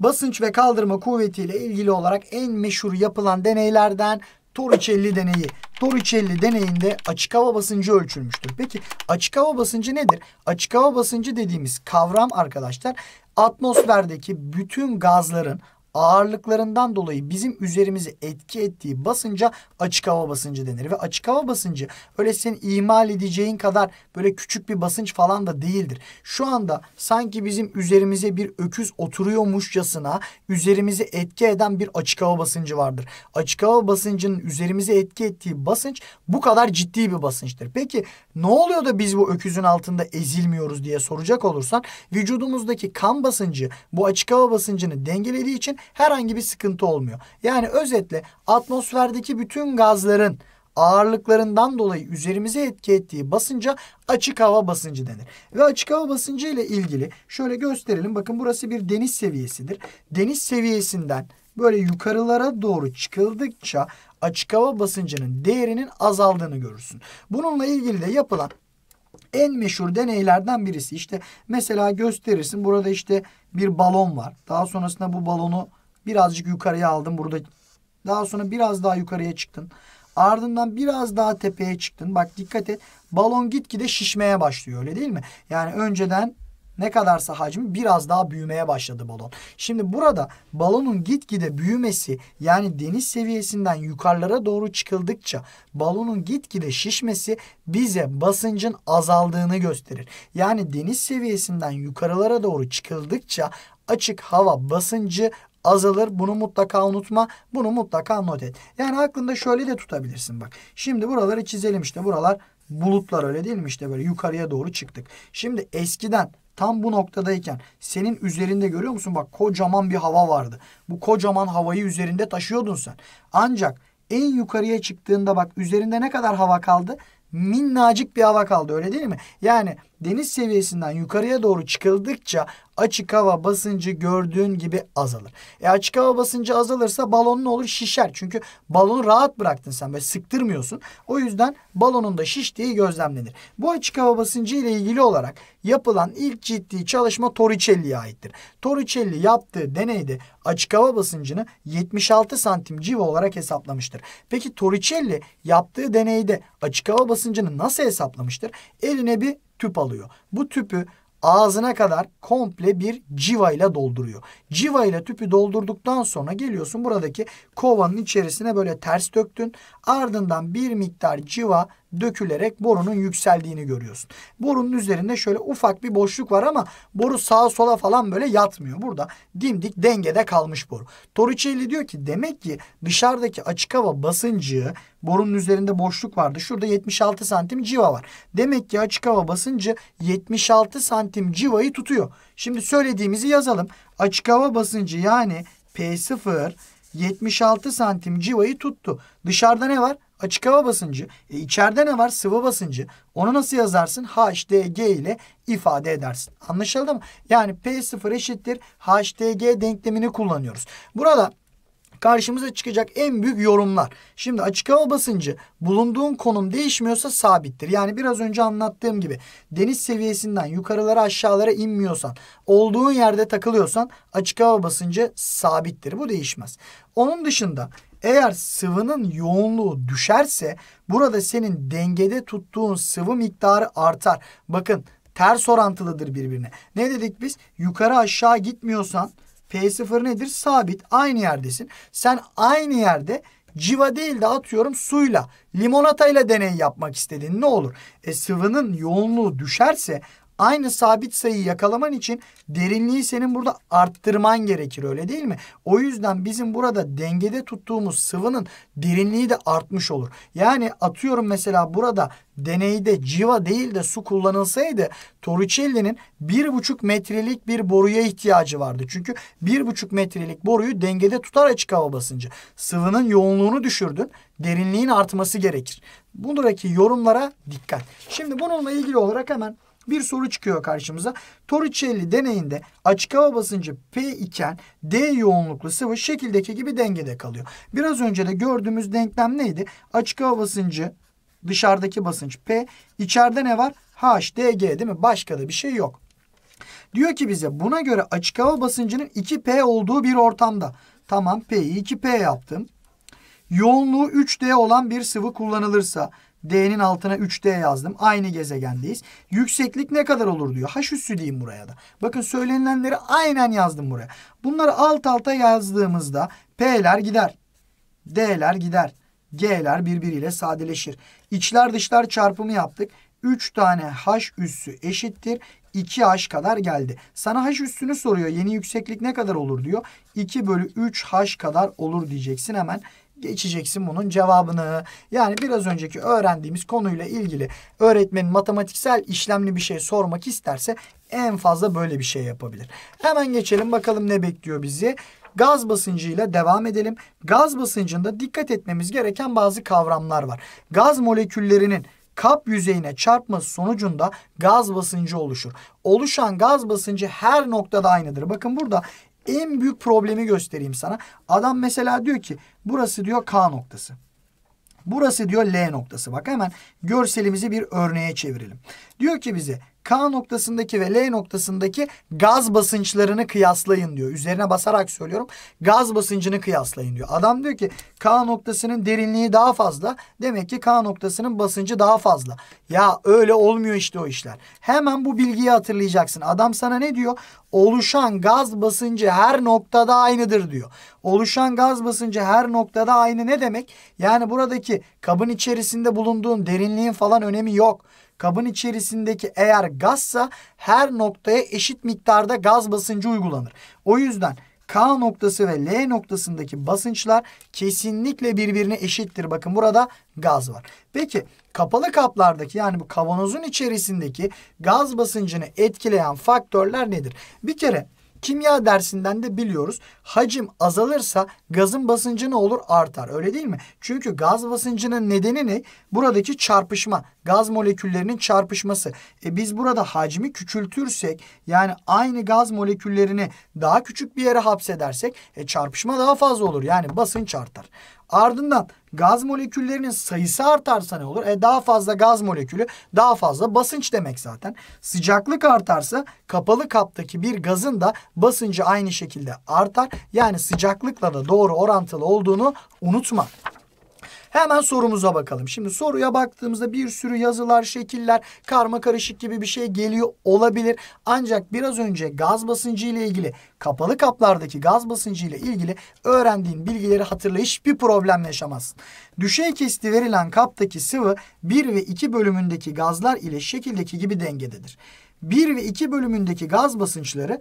basınç ve kaldırma kuvvetiyle ilgili olarak en meşhur yapılan deneylerden Torricelli deneyi. Torricelli deneyinde açık hava basıncı ölçülmüştür. Peki açık hava basıncı nedir? Açık hava basıncı dediğimiz kavram arkadaşlar atmosferdeki bütün gazların ağırlıklarından dolayı bizim üzerimize etki ettiği basınca açık hava basıncı denir. Ve açık hava basıncı öyle senin ihmal edeceğin kadar böyle küçük bir basınç falan da değildir. Şu anda sanki bizim üzerimize bir öküz oturuyormuşçasına üzerimize etki eden bir açık hava basıncı vardır. Açık hava basıncının üzerimize etki ettiği basınç bu kadar ciddi bir basınçtır. Peki ne oluyor da biz bu öküzün altında ezilmiyoruz diye soracak olursan vücudumuzdaki kan basıncı bu açık hava basıncını dengelediği için herhangi bir sıkıntı olmuyor. Yani özetle atmosferdeki bütün gazların ağırlıklarından dolayı üzerimize etki ettiği basınca açık hava basıncı denir. Ve açık hava basıncı ile ilgili şöyle gösterelim. Bakın burası bir deniz seviyesidir. Deniz seviyesinden böyle yukarılara doğru çıkıldıkça açık hava basıncının değerinin azaldığını görürsün. Bununla ilgili de yapılan en meşhur deneylerden birisi. işte mesela gösterirsin burada işte bir balon var. Daha sonrasında bu balonu Birazcık yukarıya aldım burada. Daha sonra biraz daha yukarıya çıktın. Ardından biraz daha tepeye çıktın. Bak dikkat et. Balon gitgide şişmeye başlıyor öyle değil mi? Yani önceden ne kadarsa hacmi biraz daha büyümeye başladı balon. Şimdi burada balonun gitgide büyümesi yani deniz seviyesinden yukarılara doğru çıkıldıkça balonun gitgide şişmesi bize basıncın azaldığını gösterir. Yani deniz seviyesinden yukarılara doğru çıkıldıkça açık hava basıncı azalır. Bunu mutlaka unutma. Bunu mutlaka not et. Yani aklında şöyle de tutabilirsin bak. Şimdi buraları çizelim işte. Buralar bulutlar öyle değil mi? İşte böyle yukarıya doğru çıktık. Şimdi eskiden tam bu noktadayken senin üzerinde görüyor musun? Bak kocaman bir hava vardı. Bu kocaman havayı üzerinde taşıyordun sen. Ancak en yukarıya çıktığında bak üzerinde ne kadar hava kaldı? minnacık bir hava kaldı öyle değil mi? Yani deniz seviyesinden yukarıya doğru çıkıldıkça açık hava basıncı gördüğün gibi azalır. E açık hava basıncı azalırsa balonun olur? Şişer. Çünkü balonu rahat bıraktın sen ve sıktırmıyorsun. O yüzden balonun da şiştiği gözlemlenir. Bu açık hava basıncı ile ilgili olarak yapılan ilk ciddi çalışma Torricelli'ye aittir. Torricelli yaptığı deneyde açık hava basıncını 76 santim civa olarak hesaplamıştır. Peki Torricelli yaptığı deneyde açık hava basıncını nasıl hesaplamıştır? Eline bir tüp alıyor. Bu tüpü ağzına kadar komple bir civa ile dolduruyor. Civa ile tüpü doldurduktan sonra geliyorsun buradaki kovanın içerisine böyle ters döktün. Ardından bir miktar civa dökülerek borunun yükseldiğini görüyorsun. Borunun üzerinde şöyle ufak bir boşluk var ama boru sağa sola falan böyle yatmıyor. Burada dimdik dengede kalmış boru. Torricelli diyor ki demek ki dışarıdaki açık hava basıncı borunun üzerinde boşluk vardı. Şurada 76 santim civa var. Demek ki açık hava basıncı 76 santim civayı tutuyor. Şimdi söylediğimizi yazalım. Açık hava basıncı yani P0 76 santim civayı tuttu. Dışarıda ne var? Açık hava basıncı. E, içeride ne var? Sıvı basıncı. Onu nasıl yazarsın? HDG ile ifade edersin. Anlaşıldı mı? Yani P0 eşittir HDG denklemini kullanıyoruz. Burada karşımıza çıkacak en büyük yorumlar. Şimdi açık hava basıncı bulunduğun konum değişmiyorsa sabittir. Yani biraz önce anlattığım gibi deniz seviyesinden yukarılara aşağılara inmiyorsan, olduğun yerde takılıyorsan açık hava basıncı sabittir. Bu değişmez. Onun dışında eğer sıvının yoğunluğu düşerse burada senin dengede tuttuğun sıvı miktarı artar. Bakın ters orantılıdır birbirine. Ne dedik biz? Yukarı aşağı gitmiyorsan F0 nedir? Sabit. Aynı yerdesin. Sen aynı yerde civa değil de atıyorum suyla, limonatayla deney yapmak istedin ne olur? E sıvının yoğunluğu düşerse aynı sabit sayıyı yakalaman için derinliği senin burada arttırman gerekir öyle değil mi? O yüzden bizim burada dengede tuttuğumuz sıvının derinliği de artmış olur. Yani atıyorum mesela burada deneyde civa değil de su kullanılsaydı Torricelli'nin 1,5 metrelik bir boruya ihtiyacı vardı. Çünkü 1,5 metrelik boruyu dengede tutar açık hava basıncı. Sıvının yoğunluğunu düşürdün. Derinliğin artması gerekir. Buradaki yorumlara dikkat. Şimdi bununla ilgili olarak hemen bir soru çıkıyor karşımıza. Torricelli deneyinde açık hava basıncı P iken D yoğunluklu sıvı şekildeki gibi dengede kalıyor. Biraz önce de gördüğümüz denklem neydi? Açık hava basıncı dışarıdaki basınç P. İçeride ne var? H, D, G değil mi? Başka da bir şey yok. Diyor ki bize buna göre açık hava basıncının 2P olduğu bir ortamda. Tamam P'yi 2P yaptım. Yoğunluğu 3D olan bir sıvı kullanılırsa D'nin altına 3D yazdım. Aynı gezegendeyiz. Yükseklik ne kadar olur diyor. H üssü diyeyim buraya da. Bakın söylenilenleri aynen yazdım buraya. Bunları alt alta yazdığımızda P'ler gider. D'ler gider. G'ler birbiriyle sadeleşir. İçler dışlar çarpımı yaptık. 3 tane H üssü eşittir. 2H kadar geldi. Sana H üssünü soruyor. Yeni yükseklik ne kadar olur diyor. 2 bölü 3H kadar olur diyeceksin hemen geçeceksin bunun cevabını. Yani biraz önceki öğrendiğimiz konuyla ilgili öğretmenin matematiksel işlemli bir şey sormak isterse en fazla böyle bir şey yapabilir. Hemen geçelim bakalım ne bekliyor bizi. Gaz basıncıyla devam edelim. Gaz basıncında dikkat etmemiz gereken bazı kavramlar var. Gaz moleküllerinin kap yüzeyine çarpması sonucunda gaz basıncı oluşur. Oluşan gaz basıncı her noktada aynıdır. Bakın burada en büyük problemi göstereyim sana. Adam mesela diyor ki burası diyor K noktası. Burası diyor L noktası. Bak hemen görselimizi bir örneğe çevirelim. Diyor ki bize K noktasındaki ve L noktasındaki gaz basınçlarını kıyaslayın diyor. Üzerine basarak söylüyorum. Gaz basıncını kıyaslayın diyor. Adam diyor ki K noktasının derinliği daha fazla. Demek ki K noktasının basıncı daha fazla. Ya öyle olmuyor işte o işler. Hemen bu bilgiyi hatırlayacaksın. Adam sana ne diyor? Oluşan gaz basıncı her noktada aynıdır diyor. Oluşan gaz basıncı her noktada aynı ne demek? Yani buradaki kabın içerisinde bulunduğun derinliğin falan önemi yok. Kabın içerisindeki eğer gazsa her noktaya eşit miktarda gaz basıncı uygulanır. O yüzden K noktası ve L noktasındaki basınçlar kesinlikle birbirine eşittir. Bakın burada gaz var. Peki kapalı kaplardaki yani bu kavanozun içerisindeki gaz basıncını etkileyen faktörler nedir? Bir kere Kimya dersinden de biliyoruz. Hacim azalırsa gazın basıncı ne olur? Artar. Öyle değil mi? Çünkü gaz basıncının nedeni ne? Buradaki çarpışma. Gaz moleküllerinin çarpışması. E biz burada hacmi küçültürsek yani aynı gaz moleküllerini daha küçük bir yere hapsedersek e çarpışma daha fazla olur. Yani basınç artar. Ardından gaz moleküllerinin sayısı artarsa ne olur? E daha fazla gaz molekülü daha fazla basınç demek zaten. Sıcaklık artarsa kapalı kaptaki bir gazın da basıncı aynı şekilde artar. Yani sıcaklıkla da doğru orantılı olduğunu unutma. Hemen sorumuza bakalım. Şimdi soruya baktığımızda bir sürü yazılar, şekiller, karma karışık gibi bir şey geliyor olabilir. Ancak biraz önce gaz basıncı ile ilgili kapalı kaplardaki gaz basıncı ile ilgili öğrendiğin bilgileri hatırla. Hiçbir problem yaşamazsın. Düşey kesti verilen kaptaki sıvı 1 ve 2 bölümündeki gazlar ile şekildeki gibi dengededir. 1 ve 2 bölümündeki gaz basınçları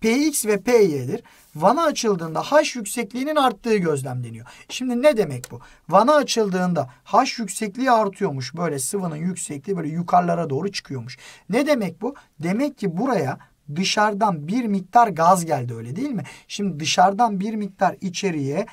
Px ve Py'dir. Vana açıldığında h yüksekliğinin arttığı gözlemleniyor. Şimdi ne demek bu? Vana açıldığında h yüksekliği artıyormuş. Böyle sıvının yüksekliği böyle yukarılara doğru çıkıyormuş. Ne demek bu? Demek ki buraya dışarıdan bir miktar gaz geldi öyle değil mi? Şimdi dışarıdan bir miktar içeriye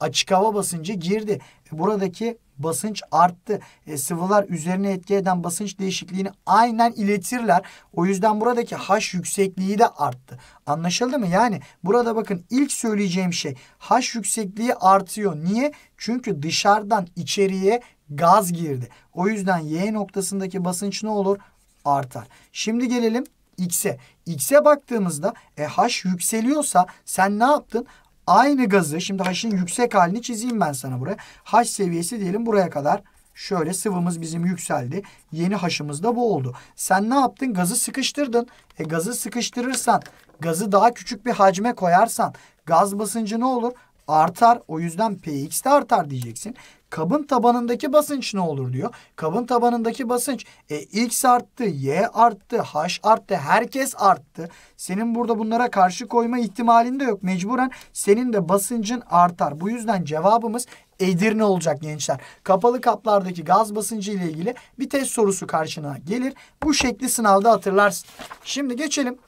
açık hava basıncı girdi. Buradaki basınç arttı. E, sıvılar üzerine etki eden basınç değişikliğini aynen iletirler. O yüzden buradaki H yüksekliği de arttı. Anlaşıldı mı? Yani burada bakın ilk söyleyeceğim şey H yüksekliği artıyor. Niye? Çünkü dışarıdan içeriye gaz girdi. O yüzden Y noktasındaki basınç ne olur? Artar. Şimdi gelelim X'e. X'e baktığımızda e, H yükseliyorsa sen ne yaptın? Aynı gazı şimdi H'in yüksek halini çizeyim ben sana buraya. H seviyesi diyelim buraya kadar. Şöyle sıvımız bizim yükseldi. Yeni haşımız da bu oldu. Sen ne yaptın? Gazı sıkıştırdın. E gazı sıkıştırırsan, gazı daha küçük bir hacme koyarsan gaz basıncı ne olur? Artar. O yüzden Px de artar diyeceksin. Kabın tabanındaki basınç ne olur diyor. Kabın tabanındaki basınç e, x arttı, y arttı, h arttı, herkes arttı. Senin burada bunlara karşı koyma ihtimalin de yok. Mecburen senin de basıncın artar. Bu yüzden cevabımız Edirne olacak gençler. Kapalı kaplardaki gaz basıncı ile ilgili bir test sorusu karşına gelir. Bu şekli sınavda hatırlarsın. Şimdi geçelim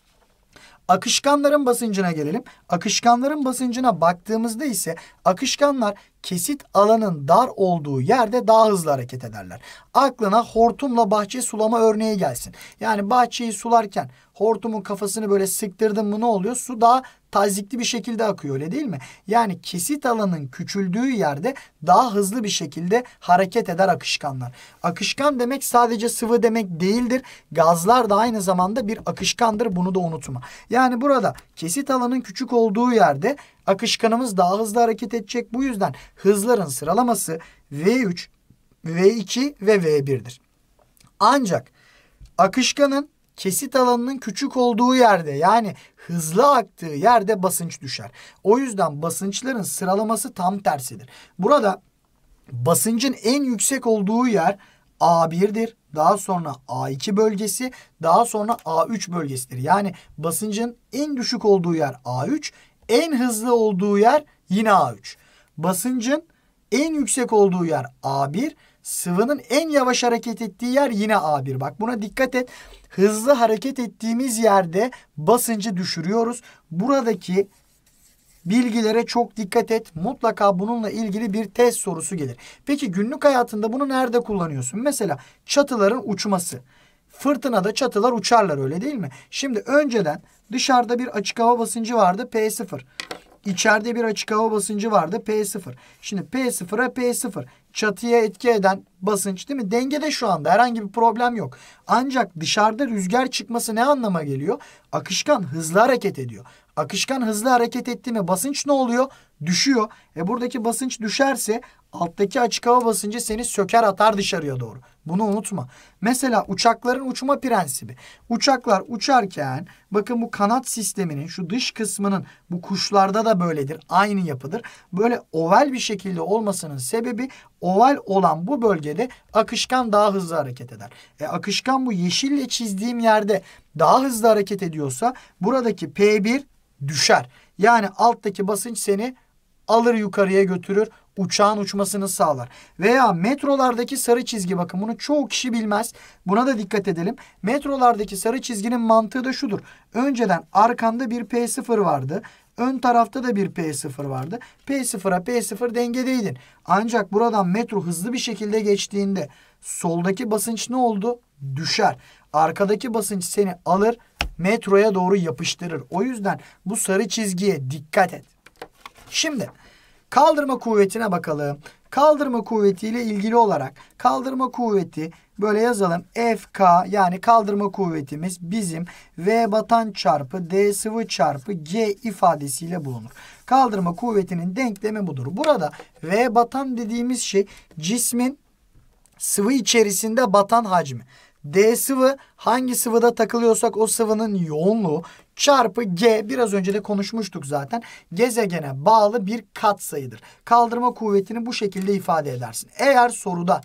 Akışkanların basıncına gelelim. Akışkanların basıncına baktığımızda ise akışkanlar kesit alanın dar olduğu yerde daha hızlı hareket ederler. Aklına hortumla bahçe sulama örneği gelsin. Yani bahçeyi sularken hortumun kafasını böyle sıktırdın mı ne oluyor? Su daha tazikli bir şekilde akıyor öyle değil mi? Yani kesit alanın küçüldüğü yerde daha hızlı bir şekilde hareket eder akışkanlar. Akışkan demek sadece sıvı demek değildir. Gazlar da aynı zamanda bir akışkandır bunu da unutma. Yani burada kesit alanın küçük olduğu yerde Akışkanımız daha hızlı hareket edecek. Bu yüzden hızların sıralaması V3, V2 ve V1'dir. Ancak akışkanın kesit alanının küçük olduğu yerde yani hızlı aktığı yerde basınç düşer. O yüzden basınçların sıralaması tam tersidir. Burada basıncın en yüksek olduğu yer A1'dir. Daha sonra A2 bölgesi, daha sonra A3 bölgesidir. Yani basıncın en düşük olduğu yer A3, en hızlı olduğu yer yine A3. Basıncın en yüksek olduğu yer A1. Sıvının en yavaş hareket ettiği yer yine A1. Bak buna dikkat et. Hızlı hareket ettiğimiz yerde basıncı düşürüyoruz. Buradaki bilgilere çok dikkat et. Mutlaka bununla ilgili bir test sorusu gelir. Peki günlük hayatında bunu nerede kullanıyorsun? Mesela çatıların uçması. Fırtınada çatılar uçarlar öyle değil mi? Şimdi önceden Dışarıda bir açık hava basıncı vardı P0. İçeride bir açık hava basıncı vardı P0. Şimdi P0'a P0 çatıya etki eden basınç değil mi? Dengede şu anda herhangi bir problem yok. Ancak dışarıda rüzgar çıkması ne anlama geliyor? Akışkan hızlı hareket ediyor. Akışkan hızlı hareket etti mi basınç ne oluyor? düşüyor. E buradaki basınç düşerse alttaki açık hava basıncı seni söker atar dışarıya doğru. Bunu unutma. Mesela uçakların uçma prensibi. Uçaklar uçarken bakın bu kanat sisteminin şu dış kısmının bu kuşlarda da böyledir. Aynı yapıdır. Böyle oval bir şekilde olmasının sebebi oval olan bu bölgede akışkan daha hızlı hareket eder. E, akışkan bu yeşille çizdiğim yerde daha hızlı hareket ediyorsa buradaki P1 düşer. Yani alttaki basınç seni alır yukarıya götürür uçağın uçmasını sağlar. Veya metrolardaki sarı çizgi bakın bunu çoğu kişi bilmez. Buna da dikkat edelim. Metrolardaki sarı çizginin mantığı da şudur. Önceden arkanda bir P0 vardı. Ön tarafta da bir P0 vardı. P0'a P0 dengedeydin. Ancak buradan metro hızlı bir şekilde geçtiğinde soldaki basınç ne oldu? Düşer. Arkadaki basınç seni alır metroya doğru yapıştırır. O yüzden bu sarı çizgiye dikkat et. Şimdi kaldırma kuvvetine bakalım. Kaldırma kuvvetiyle ilgili olarak kaldırma kuvveti böyle yazalım. FK yani kaldırma kuvvetimiz bizim V batan çarpı D sıvı çarpı G ifadesiyle bulunur. Kaldırma kuvvetinin denklemi budur. Burada V batan dediğimiz şey cismin sıvı içerisinde batan hacmi. D sıvı hangi sıvıda takılıyorsak o sıvının yoğunluğu çarpı G biraz önce de konuşmuştuk zaten. Gezegene bağlı bir katsayıdır. Kaldırma kuvvetini bu şekilde ifade edersin. Eğer soruda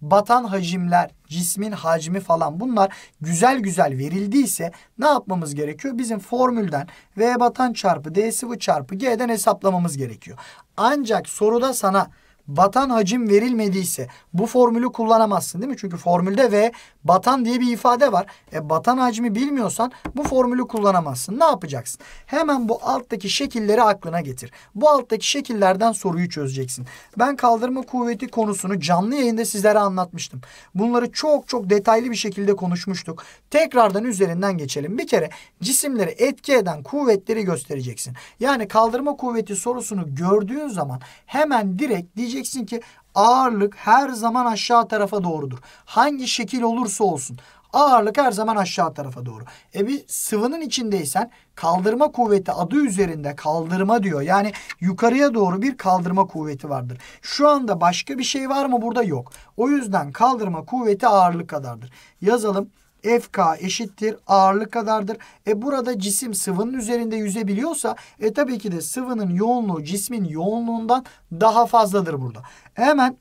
batan hacimler, cismin hacmi falan bunlar güzel güzel verildiyse ne yapmamız gerekiyor? Bizim formülden V batan çarpı D sıvı çarpı G'den hesaplamamız gerekiyor. Ancak soruda sana batan hacim verilmediyse bu formülü kullanamazsın değil mi? Çünkü formülde ve batan diye bir ifade var. E, batan hacmi bilmiyorsan bu formülü kullanamazsın. Ne yapacaksın? Hemen bu alttaki şekilleri aklına getir. Bu alttaki şekillerden soruyu çözeceksin. Ben kaldırma kuvveti konusunu canlı yayında sizlere anlatmıştım. Bunları çok çok detaylı bir şekilde konuşmuştuk. Tekrardan üzerinden geçelim. Bir kere cisimleri etki eden kuvvetleri göstereceksin. Yani kaldırma kuvveti sorusunu gördüğün zaman hemen direkt diyeceksin diyeceksin ki ağırlık her zaman aşağı tarafa doğrudur. Hangi şekil olursa olsun ağırlık her zaman aşağı tarafa doğru. E bir sıvının içindeysen kaldırma kuvveti adı üzerinde kaldırma diyor. Yani yukarıya doğru bir kaldırma kuvveti vardır. Şu anda başka bir şey var mı burada yok. O yüzden kaldırma kuvveti ağırlık kadardır. Yazalım FK eşittir ağırlık kadardır. E burada cisim sıvının üzerinde yüzebiliyorsa e tabii ki de sıvının yoğunluğu cismin yoğunluğundan daha fazladır burada. Hemen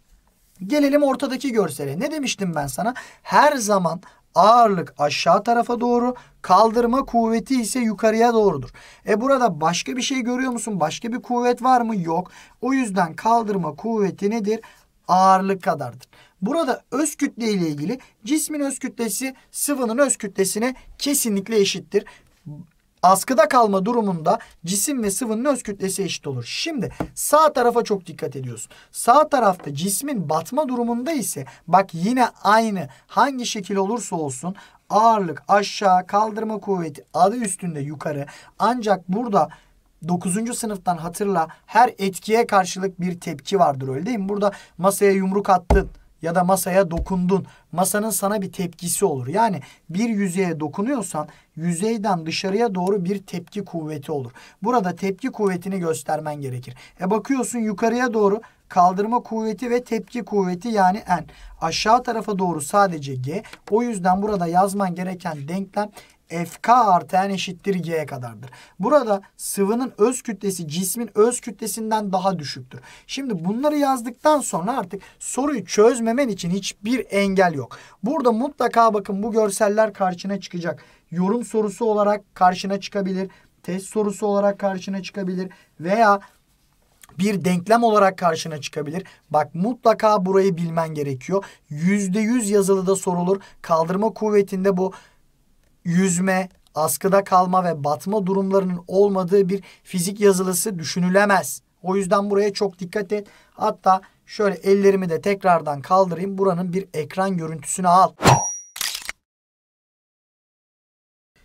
gelelim ortadaki görsele. Ne demiştim ben sana? Her zaman ağırlık aşağı tarafa doğru, kaldırma kuvveti ise yukarıya doğrudur. E burada başka bir şey görüyor musun? Başka bir kuvvet var mı? Yok. O yüzden kaldırma kuvveti nedir? Ağırlık kadardır. Burada öz kütle ile ilgili cismin öz kütlesi sıvının öz kütlesine kesinlikle eşittir. Askıda kalma durumunda cisim ve sıvının öz kütlesi eşit olur. Şimdi sağ tarafa çok dikkat ediyorsun. Sağ tarafta cismin batma durumunda ise bak yine aynı hangi şekil olursa olsun ağırlık aşağı kaldırma kuvveti adı üstünde yukarı ancak burada 9. sınıftan hatırla her etkiye karşılık bir tepki vardır öyle değil mi? Burada masaya yumruk attın ya da masaya dokundun. Masanın sana bir tepkisi olur. Yani bir yüzeye dokunuyorsan yüzeyden dışarıya doğru bir tepki kuvveti olur. Burada tepki kuvvetini göstermen gerekir. E bakıyorsun yukarıya doğru kaldırma kuvveti ve tepki kuvveti yani N. Aşağı tarafa doğru sadece G. O yüzden burada yazman gereken denklem FK artı N eşittir G'ye kadardır. Burada sıvının öz kütlesi cismin öz kütlesinden daha düşüktür. Şimdi bunları yazdıktan sonra artık soruyu çözmemen için hiçbir engel yok. Burada mutlaka bakın bu görseller karşına çıkacak. Yorum sorusu olarak karşına çıkabilir. Test sorusu olarak karşına çıkabilir. Veya bir denklem olarak karşına çıkabilir. Bak mutlaka burayı bilmen gerekiyor. %100 yazılıda sorulur. Kaldırma kuvvetinde bu yüzme, askıda kalma ve batma durumlarının olmadığı bir fizik yazılısı düşünülemez. O yüzden buraya çok dikkat et. Hatta şöyle ellerimi de tekrardan kaldırayım. Buranın bir ekran görüntüsünü al.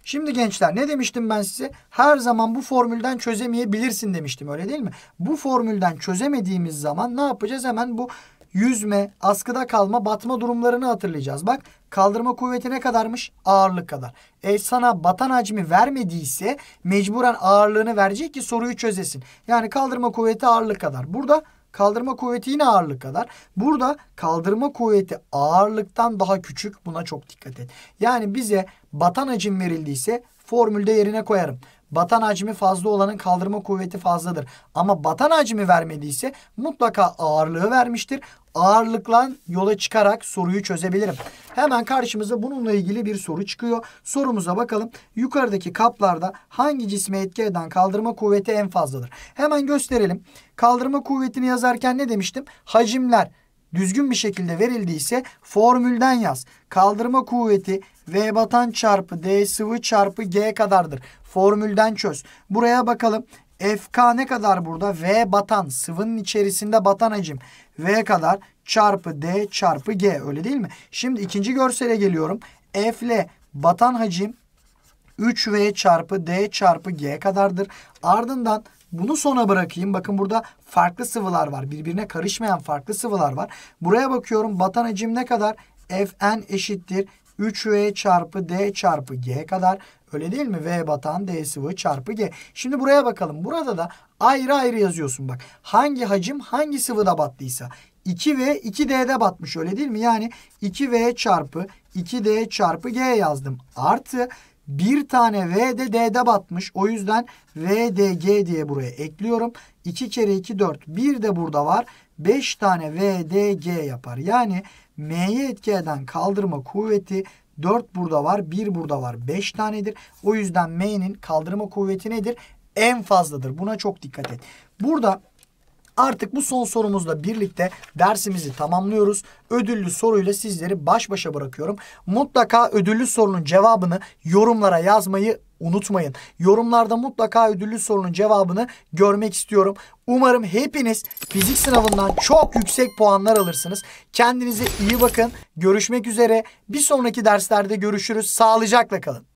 Şimdi gençler ne demiştim ben size? Her zaman bu formülden çözemeyebilirsin demiştim öyle değil mi? Bu formülden çözemediğimiz zaman ne yapacağız? Hemen bu yüzme, askıda kalma, batma durumlarını hatırlayacağız. Bak kaldırma kuvveti ne kadarmış? Ağırlık kadar. E sana batan hacmi vermediyse mecburen ağırlığını verecek ki soruyu çözesin. Yani kaldırma kuvveti ağırlık kadar. Burada Kaldırma kuvveti yine ağırlık kadar. Burada kaldırma kuvveti ağırlıktan daha küçük. Buna çok dikkat et. Yani bize batan hacim verildiyse formülde yerine koyarım. Batan hacmi fazla olanın kaldırma kuvveti fazladır. Ama batan hacmi vermediyse mutlaka ağırlığı vermiştir. Ağırlıkla yola çıkarak soruyu çözebilirim. Hemen karşımıza bununla ilgili bir soru çıkıyor. Sorumuza bakalım. Yukarıdaki kaplarda hangi cisme etki eden kaldırma kuvveti en fazladır? Hemen gösterelim. Kaldırma kuvvetini yazarken ne demiştim? Hacimler düzgün bir şekilde verildiyse formülden yaz. Kaldırma kuvveti V batan çarpı D sıvı çarpı G kadardır. Formülden çöz. Buraya bakalım. FK ne kadar burada? V batan. Sıvının içerisinde batan hacim. V kadar çarpı D çarpı G. Öyle değil mi? Şimdi ikinci görsele geliyorum. F ile batan hacim 3V çarpı D çarpı G kadardır. Ardından bunu sona bırakayım. Bakın burada farklı sıvılar var. Birbirine karışmayan farklı sıvılar var. Buraya bakıyorum. Batan hacim ne kadar? Fn eşittir. 3V çarpı D çarpı G kadar. Öyle değil mi? V batan D sıvı çarpı G. Şimdi buraya bakalım. Burada da ayrı ayrı yazıyorsun bak. Hangi hacim hangi sıvıda battıysa. 2V 2D'de batmış öyle değil mi? Yani 2V çarpı 2D çarpı G yazdım. Artı bir tane V de D'de batmış. O yüzden V D G diye buraya ekliyorum. 2 kere 2 4. Bir de burada var. 5 tane V D G yapar. Yani M'ye etki eden kaldırma kuvveti 4 burada var. 1 burada var. 5 tanedir. O yüzden M'nin kaldırma kuvveti nedir? En fazladır. Buna çok dikkat et. Burada Artık bu son sorumuzla birlikte dersimizi tamamlıyoruz. Ödüllü soruyla sizleri baş başa bırakıyorum. Mutlaka ödüllü sorunun cevabını yorumlara yazmayı unutmayın. Yorumlarda mutlaka ödüllü sorunun cevabını görmek istiyorum. Umarım hepiniz fizik sınavından çok yüksek puanlar alırsınız. Kendinize iyi bakın. Görüşmek üzere. Bir sonraki derslerde görüşürüz. Sağlıcakla kalın.